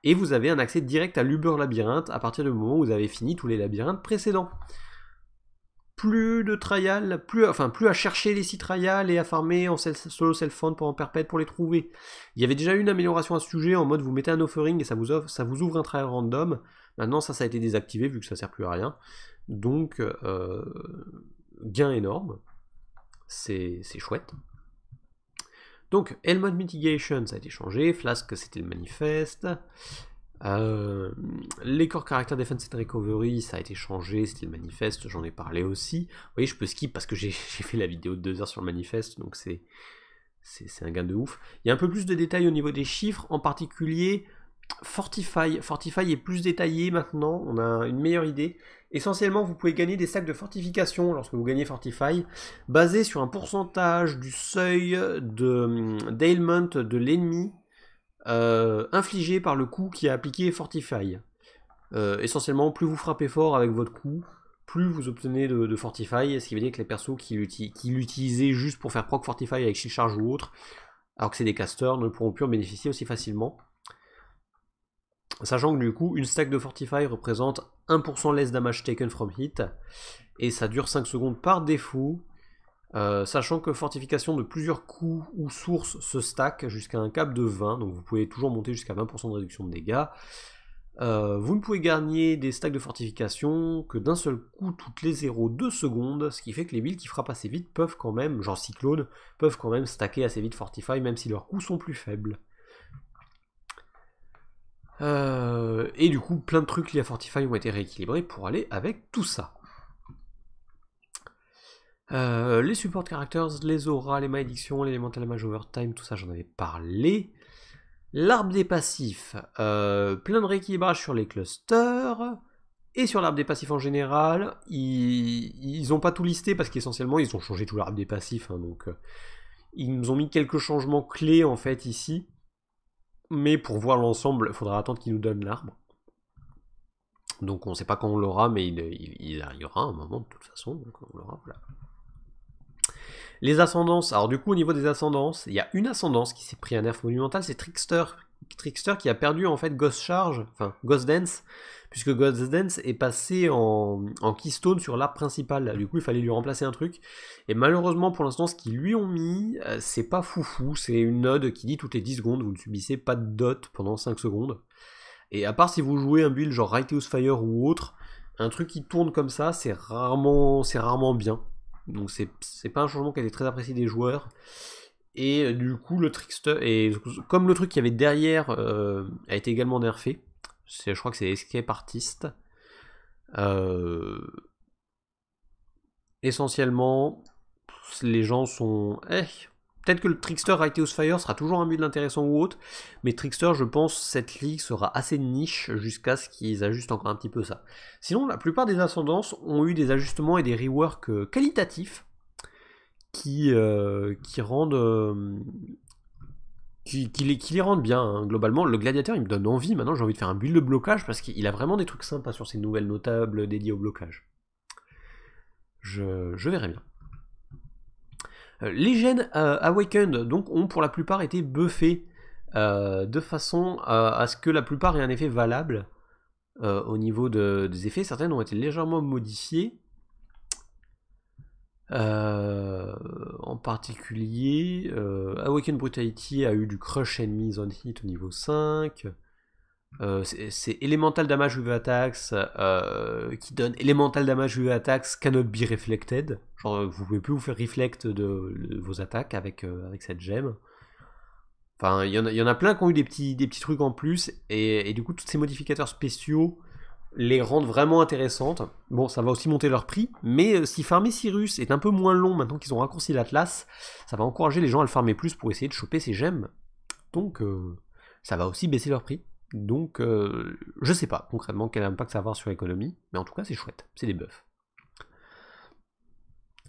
et vous avez un accès direct à l'Uber labyrinthe à partir du moment où vous avez fini tous les labyrinthes précédents plus de trial, plus, enfin plus à chercher les sites trial et à farmer en solo self pour en perpète pour les trouver. Il y avait déjà une amélioration à ce sujet en mode vous mettez un offering et ça vous, ça vous ouvre un trial random. Maintenant ça ça a été désactivé vu que ça sert plus à rien. Donc euh, gain énorme. C'est chouette. Donc, mode Mitigation, ça a été changé. Flask, c'était le manifeste. Euh, les corps caractères Defense and Recovery, ça a été changé, c'était le manifeste, j'en ai parlé aussi. Vous voyez, je peux skip parce que j'ai fait la vidéo de 2 heures sur le manifeste, donc c'est un gain de ouf. Il y a un peu plus de détails au niveau des chiffres, en particulier Fortify. Fortify est plus détaillé maintenant, on a une meilleure idée. Essentiellement, vous pouvez gagner des sacs de fortification lorsque vous gagnez Fortify, basé sur un pourcentage du seuil d'ailment de l'ennemi euh, infligé par le coup qui a appliqué Fortify. Euh, essentiellement, plus vous frappez fort avec votre coup, plus vous obtenez de, Fortify, ce qui veut dire que les persos qui, l'utilisaient juste pour faire proc Fortify avec Shield charge ou autre, alors que c'est des casters, ne pourront plus en bénéficier aussi facilement. Sachant que du coup, une stack de Fortify représente 1% less damage taken from hit, et ça dure 5 secondes par défaut, euh, sachant que fortification de plusieurs coups ou sources se stack jusqu'à un cap de 20, donc vous pouvez toujours monter jusqu'à 20% de réduction de dégâts. Euh, vous ne pouvez gagner des stacks de fortification que d'un seul coup toutes les 0,2 secondes, ce qui fait que les villes qui frappent assez vite peuvent quand même, genre Cyclone, peuvent quand même stacker assez vite Fortify, même si leurs coups sont plus faibles. Euh, et du coup, plein de trucs liés à Fortify ont été rééquilibrés pour aller avec tout ça. Euh, les support characters, les auras, les malédictions, l'élémental mage overtime, tout ça j'en avais parlé. L'arbre des passifs, euh, plein de rééquilibrage sur les clusters et sur l'arbre des passifs en général. Ils n'ont pas tout listé parce qu'essentiellement ils ont changé tout l'arbre des passifs. Hein, donc euh, ils nous ont mis quelques changements clés en fait ici. Mais pour voir l'ensemble, il faudra attendre qu'ils nous donnent l'arbre. Donc on ne sait pas quand on l'aura, mais il, il, il, un moment de toute façon. Donc on les ascendances, alors du coup au niveau des ascendances, il y a une ascendance qui s'est pris un nerf monumental, c'est Trickster. Trickster qui a perdu en fait Ghost Charge, enfin Ghost Dance, puisque Ghost Dance est passé en, Keystone sur l'arbre principal. Du coup il fallait lui remplacer un truc. Et malheureusement pour l'instant ce qu'ils lui ont mis, euh, c'est pas foufou, c'est une node qui dit toutes les 10 secondes vous ne subissez pas de dot pendant 5 secondes. Et à part si vous jouez un build genre Righteous Fire ou autre, un truc qui tourne comme ça, c'est rarement, c'est rarement bien. Donc c'est pas un changement qui a été très apprécié des joueurs. Et euh, du coup, le trickster. Et comme le truc qu'il y avait derrière euh, a été également nerfé, je crois que c'est Escape Artist. Euh, essentiellement, les gens sont. Eh, Peut-être que le Trickster House Fire sera toujours un build intéressant ou autre, mais Trickster, je pense, cette ligue sera assez niche jusqu'à ce qu'ils ajustent encore un petit peu ça. Sinon, la plupart des ascendances ont eu des ajustements et des reworks euh, qualitatifs qui, euh, qui rendent. Euh, qui, les, rendent bien, hein. globalement. Le gladiateur, il me donne envie. Maintenant, j'ai envie de faire un build de blocage parce qu'il a vraiment des trucs sympas sur ses nouvelles notables dédiées au blocage. je verrai bien. Euh, les gènes euh, Awakened donc, ont pour la plupart été buffés euh, de façon à ce que la plupart aient un effet valable au niveau des effets. Certaines ont été légèrement modifiées. en particulier, Awakened Brutality a eu du crush enemies on hit au niveau 5. Euh, c'est Elemental Damage UV Attacks euh, qui donne Elemental Damage UV Attacks cannot be reflected. Genre, euh, vous pouvez plus vous faire reflect de, vos attaques avec, avec cette gemme. Enfin, il y, y, en a plein qui ont eu des petits, des petits trucs en plus, et, et, du coup, tous ces modificateurs spéciaux les rendent vraiment intéressantes. Bon, ça va aussi monter leur prix, mais si farmer Cyrus est un peu moins long maintenant qu'ils ont raccourci l'Atlas, ça va encourager les gens à le farmer plus pour essayer de choper ces gemmes. Donc, ça va aussi baisser leur prix. Donc, je euh, je sais pas concrètement quel impact ça va avoir sur l'économie, mais en tout cas, c'est chouette, c'est des buffs.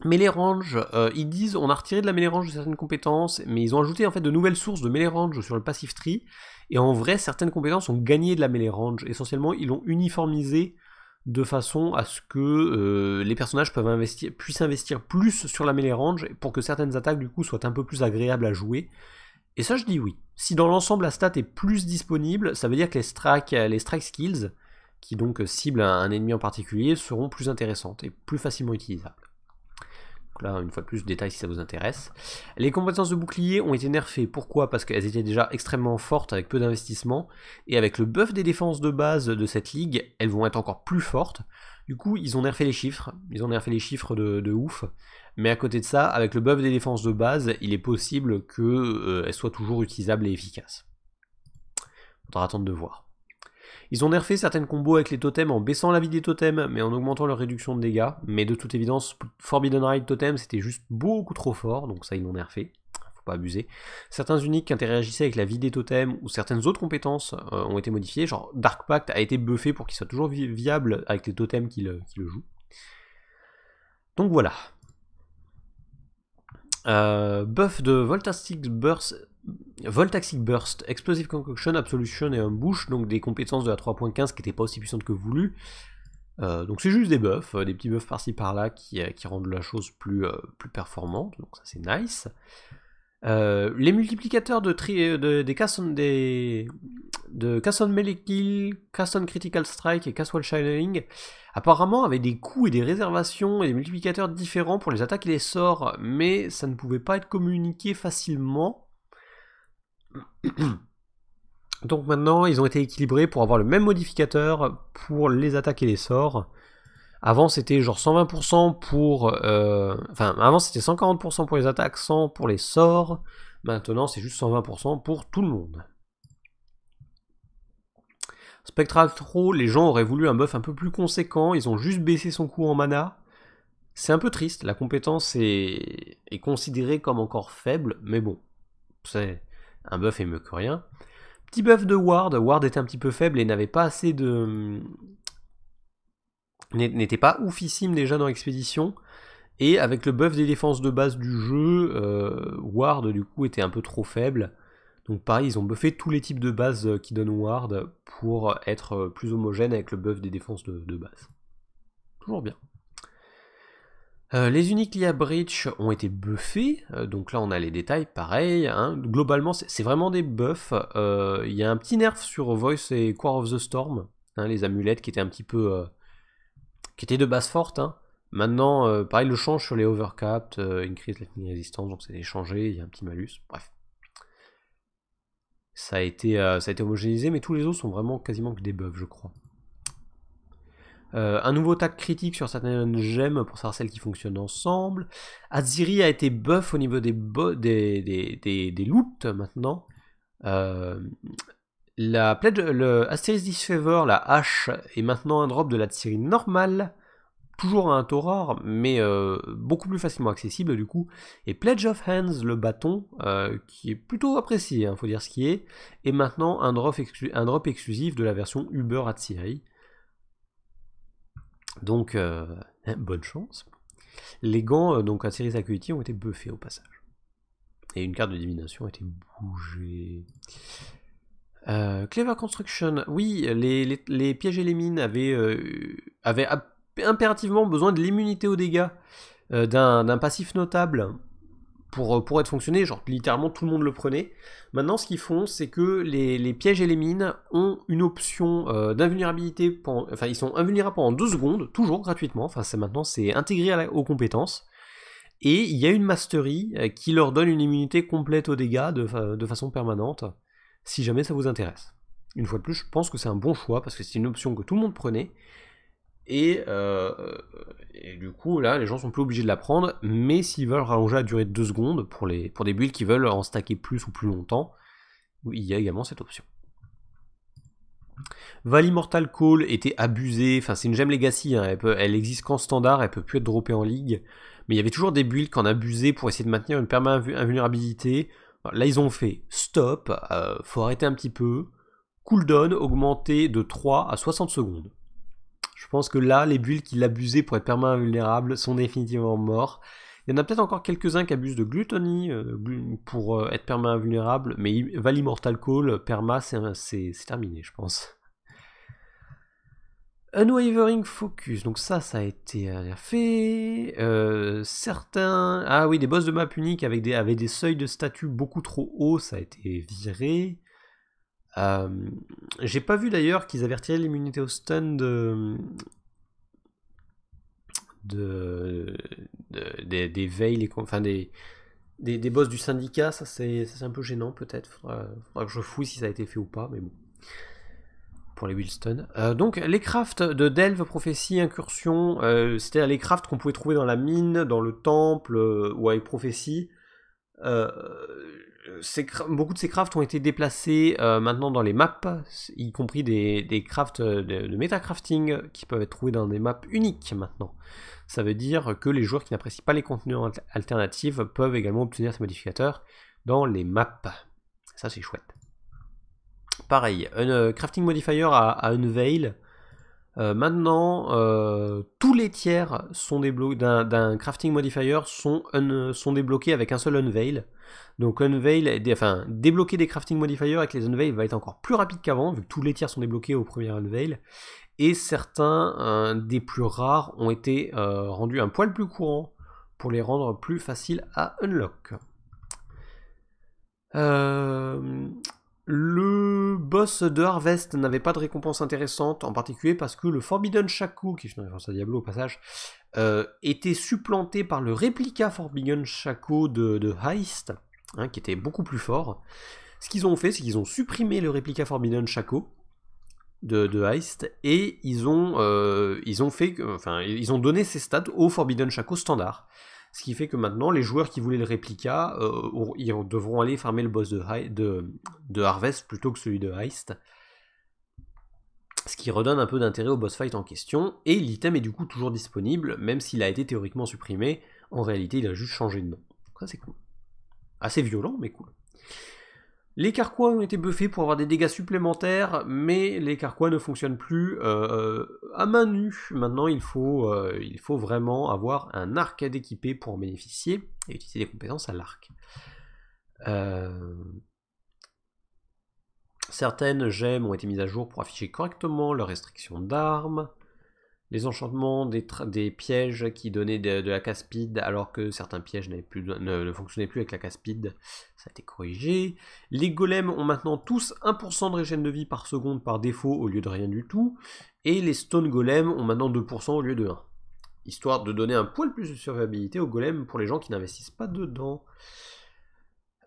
Mélérange, Range, euh, ils disent on a retiré de la mélérange de certaines compétences, mais ils ont ajouté en fait de nouvelles sources de mélérange sur le passif tree, et en vrai, certaines compétences ont gagné de la mélérange. Essentiellement, ils l'ont uniformisé de façon à ce que euh, les personnages peuvent investir, puissent investir plus sur la mélérange range pour que certaines attaques du coup soient un peu plus agréables à jouer et ça, je dis oui. Si dans l'ensemble la stat est plus disponible, ça veut dire que les strike, euh, les strike skills, qui donc euh, ciblent un ennemi en particulier, seront plus intéressantes et plus facilement utilisables. Donc là, une fois de plus, détail si ça vous intéresse. Les compétences de bouclier ont été nerfées. Pourquoi Parce qu'elles étaient déjà extrêmement fortes avec peu d'investissement. Et avec le buff des défenses de base de cette ligue, elles vont être encore plus fortes. Du coup, ils ont nerfé les chiffres. Ils ont nerfé les chiffres de, de ouf. Mais à côté de ça, avec le buff des défenses de base, il est possible qu'elle euh, soit toujours utilisable et efficace. Faudra attendre de voir. Ils ont nerfé certaines combos avec les totems en baissant la vie des totems, mais en augmentant leur réduction de dégâts. Mais de toute évidence, Forbidden Ride Totem, c'était juste beaucoup trop fort, donc ça, ils l'ont nerfé. Faut pas abuser. Certains uniques qui interagissaient avec la vie des totems ou certaines autres compétences euh, ont été modifiées. Genre, Dark Pact a été buffé pour qu'il soit toujours viable avec les totems qu'il joue. qui le jouent. Donc voilà. Euh, buff de Burst, Voltaxic Burst, Explosive Concoction, Absolution et Bush, donc des compétences de la 3.15 qui n'étaient pas aussi puissantes que voulu. Euh, donc c'est juste des buffs, euh, des petits buffs par-ci par-là qui, rendent la chose plus, plus performante, donc ça c'est nice. Euh, les multiplicateurs de, tri, euh, de des Casson des de Casson Casson Critical Strike et Castle Shining apparemment avaient des coûts et des réservations et des multiplicateurs différents pour les attaques et les sorts, mais ça ne pouvait pas être communiqué facilement. Donc maintenant, ils ont été équilibrés pour avoir le même modificateur pour les attaques et les sorts. Avant, c'était genre 120% pour. Euh, enfin, avant, c'était 140% pour les attaques, 100 pour les sorts. Maintenant, c'est juste 120% pour tout le monde. Spectral les gens auraient voulu un buff un peu plus conséquent. Ils ont juste baissé son coût en mana. C'est un peu triste. La compétence est, considérée comme encore faible, mais bon. C'est un buff est mieux que rien. Petit buff de Ward. Ward était un petit peu faible et n'avait pas assez de n'était pas oufissime déjà dans l'expédition, Et avec le buff des défenses de base du jeu, euh, Ward du coup était un peu trop faible. Donc pareil, ils ont buffé tous les types de bases euh, qui donnent Ward pour être euh, plus homogène avec le buff des défenses de, base. Toujours bien. les uniques Breach ont été buffés, donc là on a les détails, pareil. Hein. Globalement, c'est vraiment des buffs. Il y a un petit nerf sur Voice et Core of the Storm, hein, les amulettes qui étaient un petit peu qui était de base forte. Hein. Maintenant, euh, pareil, le change sur les overcapped, euh, crise, increase de résistance, donc c'est échangé. il y a un petit malus, bref. Ça a, été, euh, ça homogénéisé, mais tous les autres sont vraiment quasiment que des buffs, je crois. un nouveau tag critique sur certaines gemmes pour savoir celles qui fonctionnent ensemble. Aziri a été buff au niveau des, des, des, des, des loots maintenant. La pledge, le Asterisk Disfavor, la hache, est maintenant un drop de la série normale, toujours à un taux rare, mais euh, beaucoup plus facilement accessible du coup. Et Pledge of Hands, le bâton, euh, qui est plutôt apprécié, il hein, faut dire ce qui est, est maintenant un drop, un drop exclusif de la version Uber Atsiri. Donc, euh, hein, bonne chance. Les gants, donc à Series Acuity, ont été buffés au passage. Et une carte de divination a été bougée. Euh, Clever Construction, oui, les, pièges et les mines avaient, euh, impérativement besoin de l'immunité aux dégâts euh, d'un passif notable pour, pour être fonctionné. Genre, littéralement, tout le monde le prenait. Maintenant, ce qu'ils font, c'est que les, pièges et les mines ont une option d'invulnérabilité. Enfin, ils sont invulnérables pendant 2 secondes, toujours gratuitement. Enfin, maintenant, c'est intégré à aux compétences. Et il y a une mastery qui leur donne une immunité complète aux dégâts de façon permanente si jamais ça vous intéresse. Une fois de plus, je pense que c'est un bon choix parce que c'est une option que tout le monde prenait. Et, euh, du coup, là, les gens sont plus obligés de la prendre. Mais s'ils veulent rallonger la durée de 2 secondes pour, les, pour des builds qui veulent en stacker plus ou plus longtemps, il y a également cette option. Valimortal Call était abusé. enfin c'est une gem legacy, hein. elle, existe qu'en standard, elle peut plus être droppée en ligue, mais il y avait toujours des builds en abusaient pour essayer de maintenir une perma invulnérabilité, Là, ils ont fait stop, euh, faut arrêter un petit peu, cooldown augmenté de 3 à 60 secondes. Je pense que là, les bulles qui l'abusaient pour être permanent invulnérables sont définitivement morts. Il y en a peut-être encore quelques-uns qui abusent de gluttony euh, pour euh, être perma invulnérable, mais Val Immortal Call, perma, c'est terminé, je pense. Unwavering Focus, donc ça, ça a été euh, fait. Euh, certains. Ah oui, des boss de map unique avec des, des seuils de statut beaucoup trop hauts, ça a été viré. Euh, j'ai pas vu d'ailleurs qu'ils avaient retiré l'immunité au stun de. des, enfin des, des, boss du syndicat, ça c'est un peu gênant peut-être. faudra que je fouille si ça a été fait ou pas, mais bon les Wilston. Euh, donc les crafts de Delve, prophétie, incursion, euh, c'était les crafts qu'on pouvait trouver dans la mine, dans le temple euh, ou avec prophétie. Euh, beaucoup de ces crafts ont été déplacés maintenant dans les maps, y compris des, des crafts de, metacrafting qui peuvent être trouvés dans des maps uniques maintenant. Ça veut dire que les joueurs qui n'apprécient pas les contenus alternatifs peuvent également obtenir ces modificateurs dans les maps. Ça c'est chouette. Pareil, un, euh, Crafting Modifier à, un Unveil. Euh, maintenant, euh, tous les tiers sont d'un crafting modifier sont, sont, débloqués avec un seul unveil. Donc unveil, enfin débloquer des crafting modifiers avec les unveil va être encore plus rapide qu'avant vu que tous les tiers sont débloqués au premier unveil. Et certains des plus rares ont été rendus un poil plus courants pour les rendre plus faciles à unlock. Euh, le boss de Harvest n'avait pas de récompense intéressante, en particulier parce que le Forbidden Shako, qui est référence à Diablo au passage, euh, était supplanté par le réplica Forbidden Shako de, Heist, hein, qui était beaucoup plus fort. Ce qu'ils ont fait, c'est qu'ils ont supprimé le réplica Forbidden Shaco de, de Heist et ils ont, euh, fait, enfin, ils ont donné ces stats au Forbidden Shako standard. Ce qui fait que maintenant, les joueurs qui voulaient le réplica, euh, ils devront aller farmer le boss de, Harvest plutôt que celui de Heist. Ce qui redonne un peu d'intérêt au boss fight en question. Et l'item est du coup toujours disponible, même s'il a été théoriquement supprimé. En réalité, il a juste changé de nom. ça, c'est cool. Assez violent, mais cool. Les carquois ont été buffés pour avoir des dégâts supplémentaires, mais les carquois ne fonctionnent plus euh, à main nue. Maintenant, il faut, euh, il faut vraiment avoir un arc équipé pour en bénéficier et utiliser des compétences à l'arc. Euh, certaines gemmes ont été mises à jour pour afficher correctement leurs restrictions d'armes les enchantements, des, pièges qui donnaient de, la caspide alors que certains pièges plus, ne, fonctionnaient plus avec la caspide. Ça a été corrigé. Les golems ont maintenant tous 1% de régène de vie par seconde par défaut au lieu de rien du tout. Et les stone golems ont maintenant 2% au lieu de 1. Histoire de donner un poil plus de survivabilité aux golems pour les gens qui n'investissent pas dedans.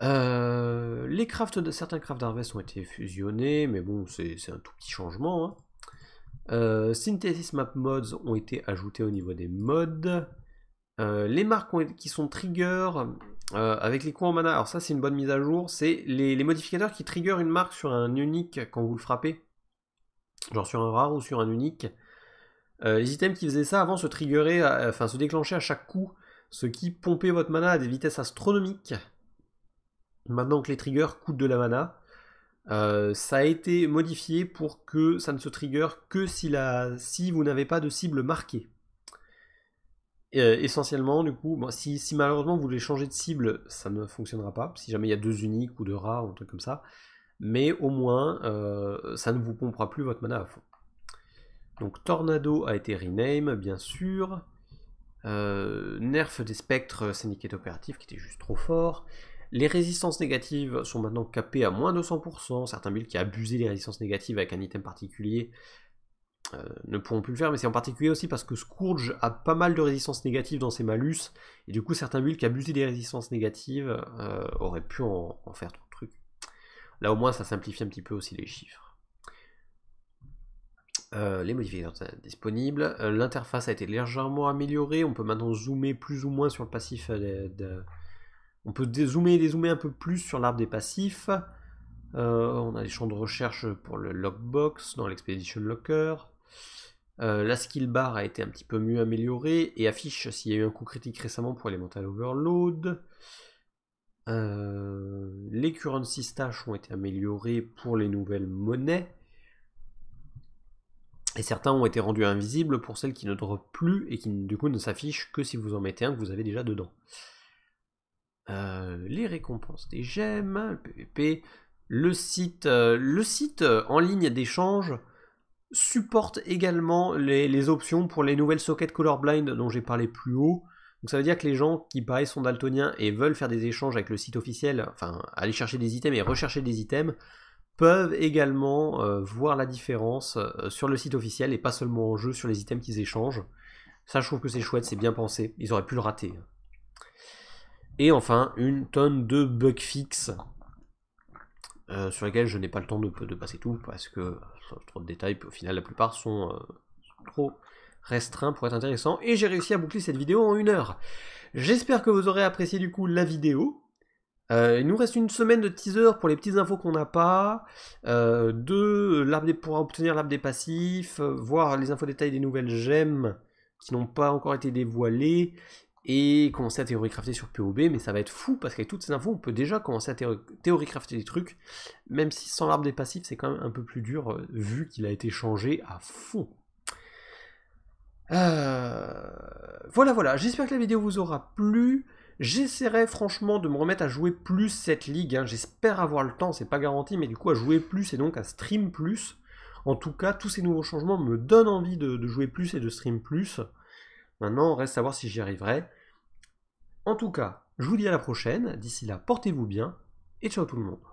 Euh, les de certains crafts d'Harvest ont été fusionnés, mais bon, c'est un tout petit changement. Hein. Euh, Synthesis Map Mods ont été ajoutés au niveau des mods. Euh, les marques qui sont triggers euh, avec les coups en mana, alors ça c'est une bonne mise à jour, c'est les, les, modificateurs qui trigger une marque sur un unique quand vous le frappez. Genre sur un rare ou sur un unique. les items qui faisaient ça avant se triggeraient, enfin se déclenchaient à chaque coup, ce qui pompait votre mana à des vitesses astronomiques. Maintenant que les triggers coûtent de la mana, euh, ça a été modifié pour que ça ne se trigger que si, vous n'avez pas de cible marquée. Euh, essentiellement, du coup, si, malheureusement vous voulez changer de cible, ça ne fonctionnera pas, si jamais il y a deux uniques ou deux rares ou un truc comme ça. Mais au moins, euh, ça ne vous pompera plus votre mana à fond. Donc Tornado a été rename, bien sûr. nerf des spectres, syndicate opératif qui était juste trop fort. Les résistances négatives sont maintenant capées à moins de 100%. Certains builds qui abusaient les résistances négatives avec un item particulier euh, ne pourront plus le faire, mais c'est en particulier aussi parce que Scourge a pas mal de résistances négatives dans ses malus, et du coup certains builds qui abusaient des résistances négatives euh, auraient pu en, faire tout de truc. Là au moins ça simplifie un petit peu aussi les chiffres. Euh, les modifications sont disponibles. L'interface a été légèrement améliorée. On peut maintenant zoomer plus ou moins sur le passif de, on peut dézoomer et dézoomer un peu plus sur l'arbre des passifs. Euh, on a des champs de recherche pour le lockbox dans l'expedition locker. Euh, la skill bar a été un petit peu mieux améliorée et affiche s'il y a eu un coup critique récemment pour Elemental Overload. Euh, les currency stash ont été améliorés pour les nouvelles monnaies. Et certains ont été rendus invisibles pour celles qui ne drop plus et qui du coup ne s'affichent que si vous en mettez un que vous avez déjà dedans. Euh, les récompenses des gemmes, le PVP, le site, euh, le site euh, en ligne d'échange supporte également les, options pour les nouvelles sockets colorblind dont j'ai parlé plus haut. Donc ça veut dire que les gens qui pareil sont daltoniens et veulent faire des échanges avec le site officiel, enfin aller chercher des items et rechercher des items, peuvent également voir la différence sur le site officiel et pas seulement en jeu sur les items qu'ils échangent. Ça je trouve que c'est chouette, c'est bien pensé, ils auraient pu le rater. Hein. Et enfin, une tonne de bug fixes euh, sur lesquels je n'ai pas le temps de, passer tout parce que trop de détails, au final la plupart euh, sont, trop restreints pour être intéressants. Et j'ai réussi à boucler cette vidéo en une heure. J'espère que vous aurez apprécié du coup la vidéo. Euh, il nous reste une semaine de teaser pour les petites infos qu'on n'a pas, de des pour obtenir l'arbre des passifs, voir les infos détails des nouvelles gemmes qui n'ont pas encore été dévoilées, et commencer à théorie crafter sur POB, mais ça va être fou parce qu'avec toutes ces infos, on peut déjà commencer à théorie, crafter des trucs, même si sans l'arbre des passifs, c'est quand même un peu plus dur euh, vu qu'il a été changé à fond. Euh, voilà, voilà, j'espère que la vidéo vous aura plu. J'essaierai franchement de me remettre à jouer plus cette ligue. Hein. J'espère avoir le temps, c'est pas garanti, mais du coup à jouer plus et donc à stream plus. En tout cas, tous ces nouveaux changements me donnent envie de jouer plus et de stream plus. Maintenant, reste à voir si j'y arriverai. En tout cas, je vous dis à la prochaine. D'ici là, portez-vous bien et ciao tout le monde.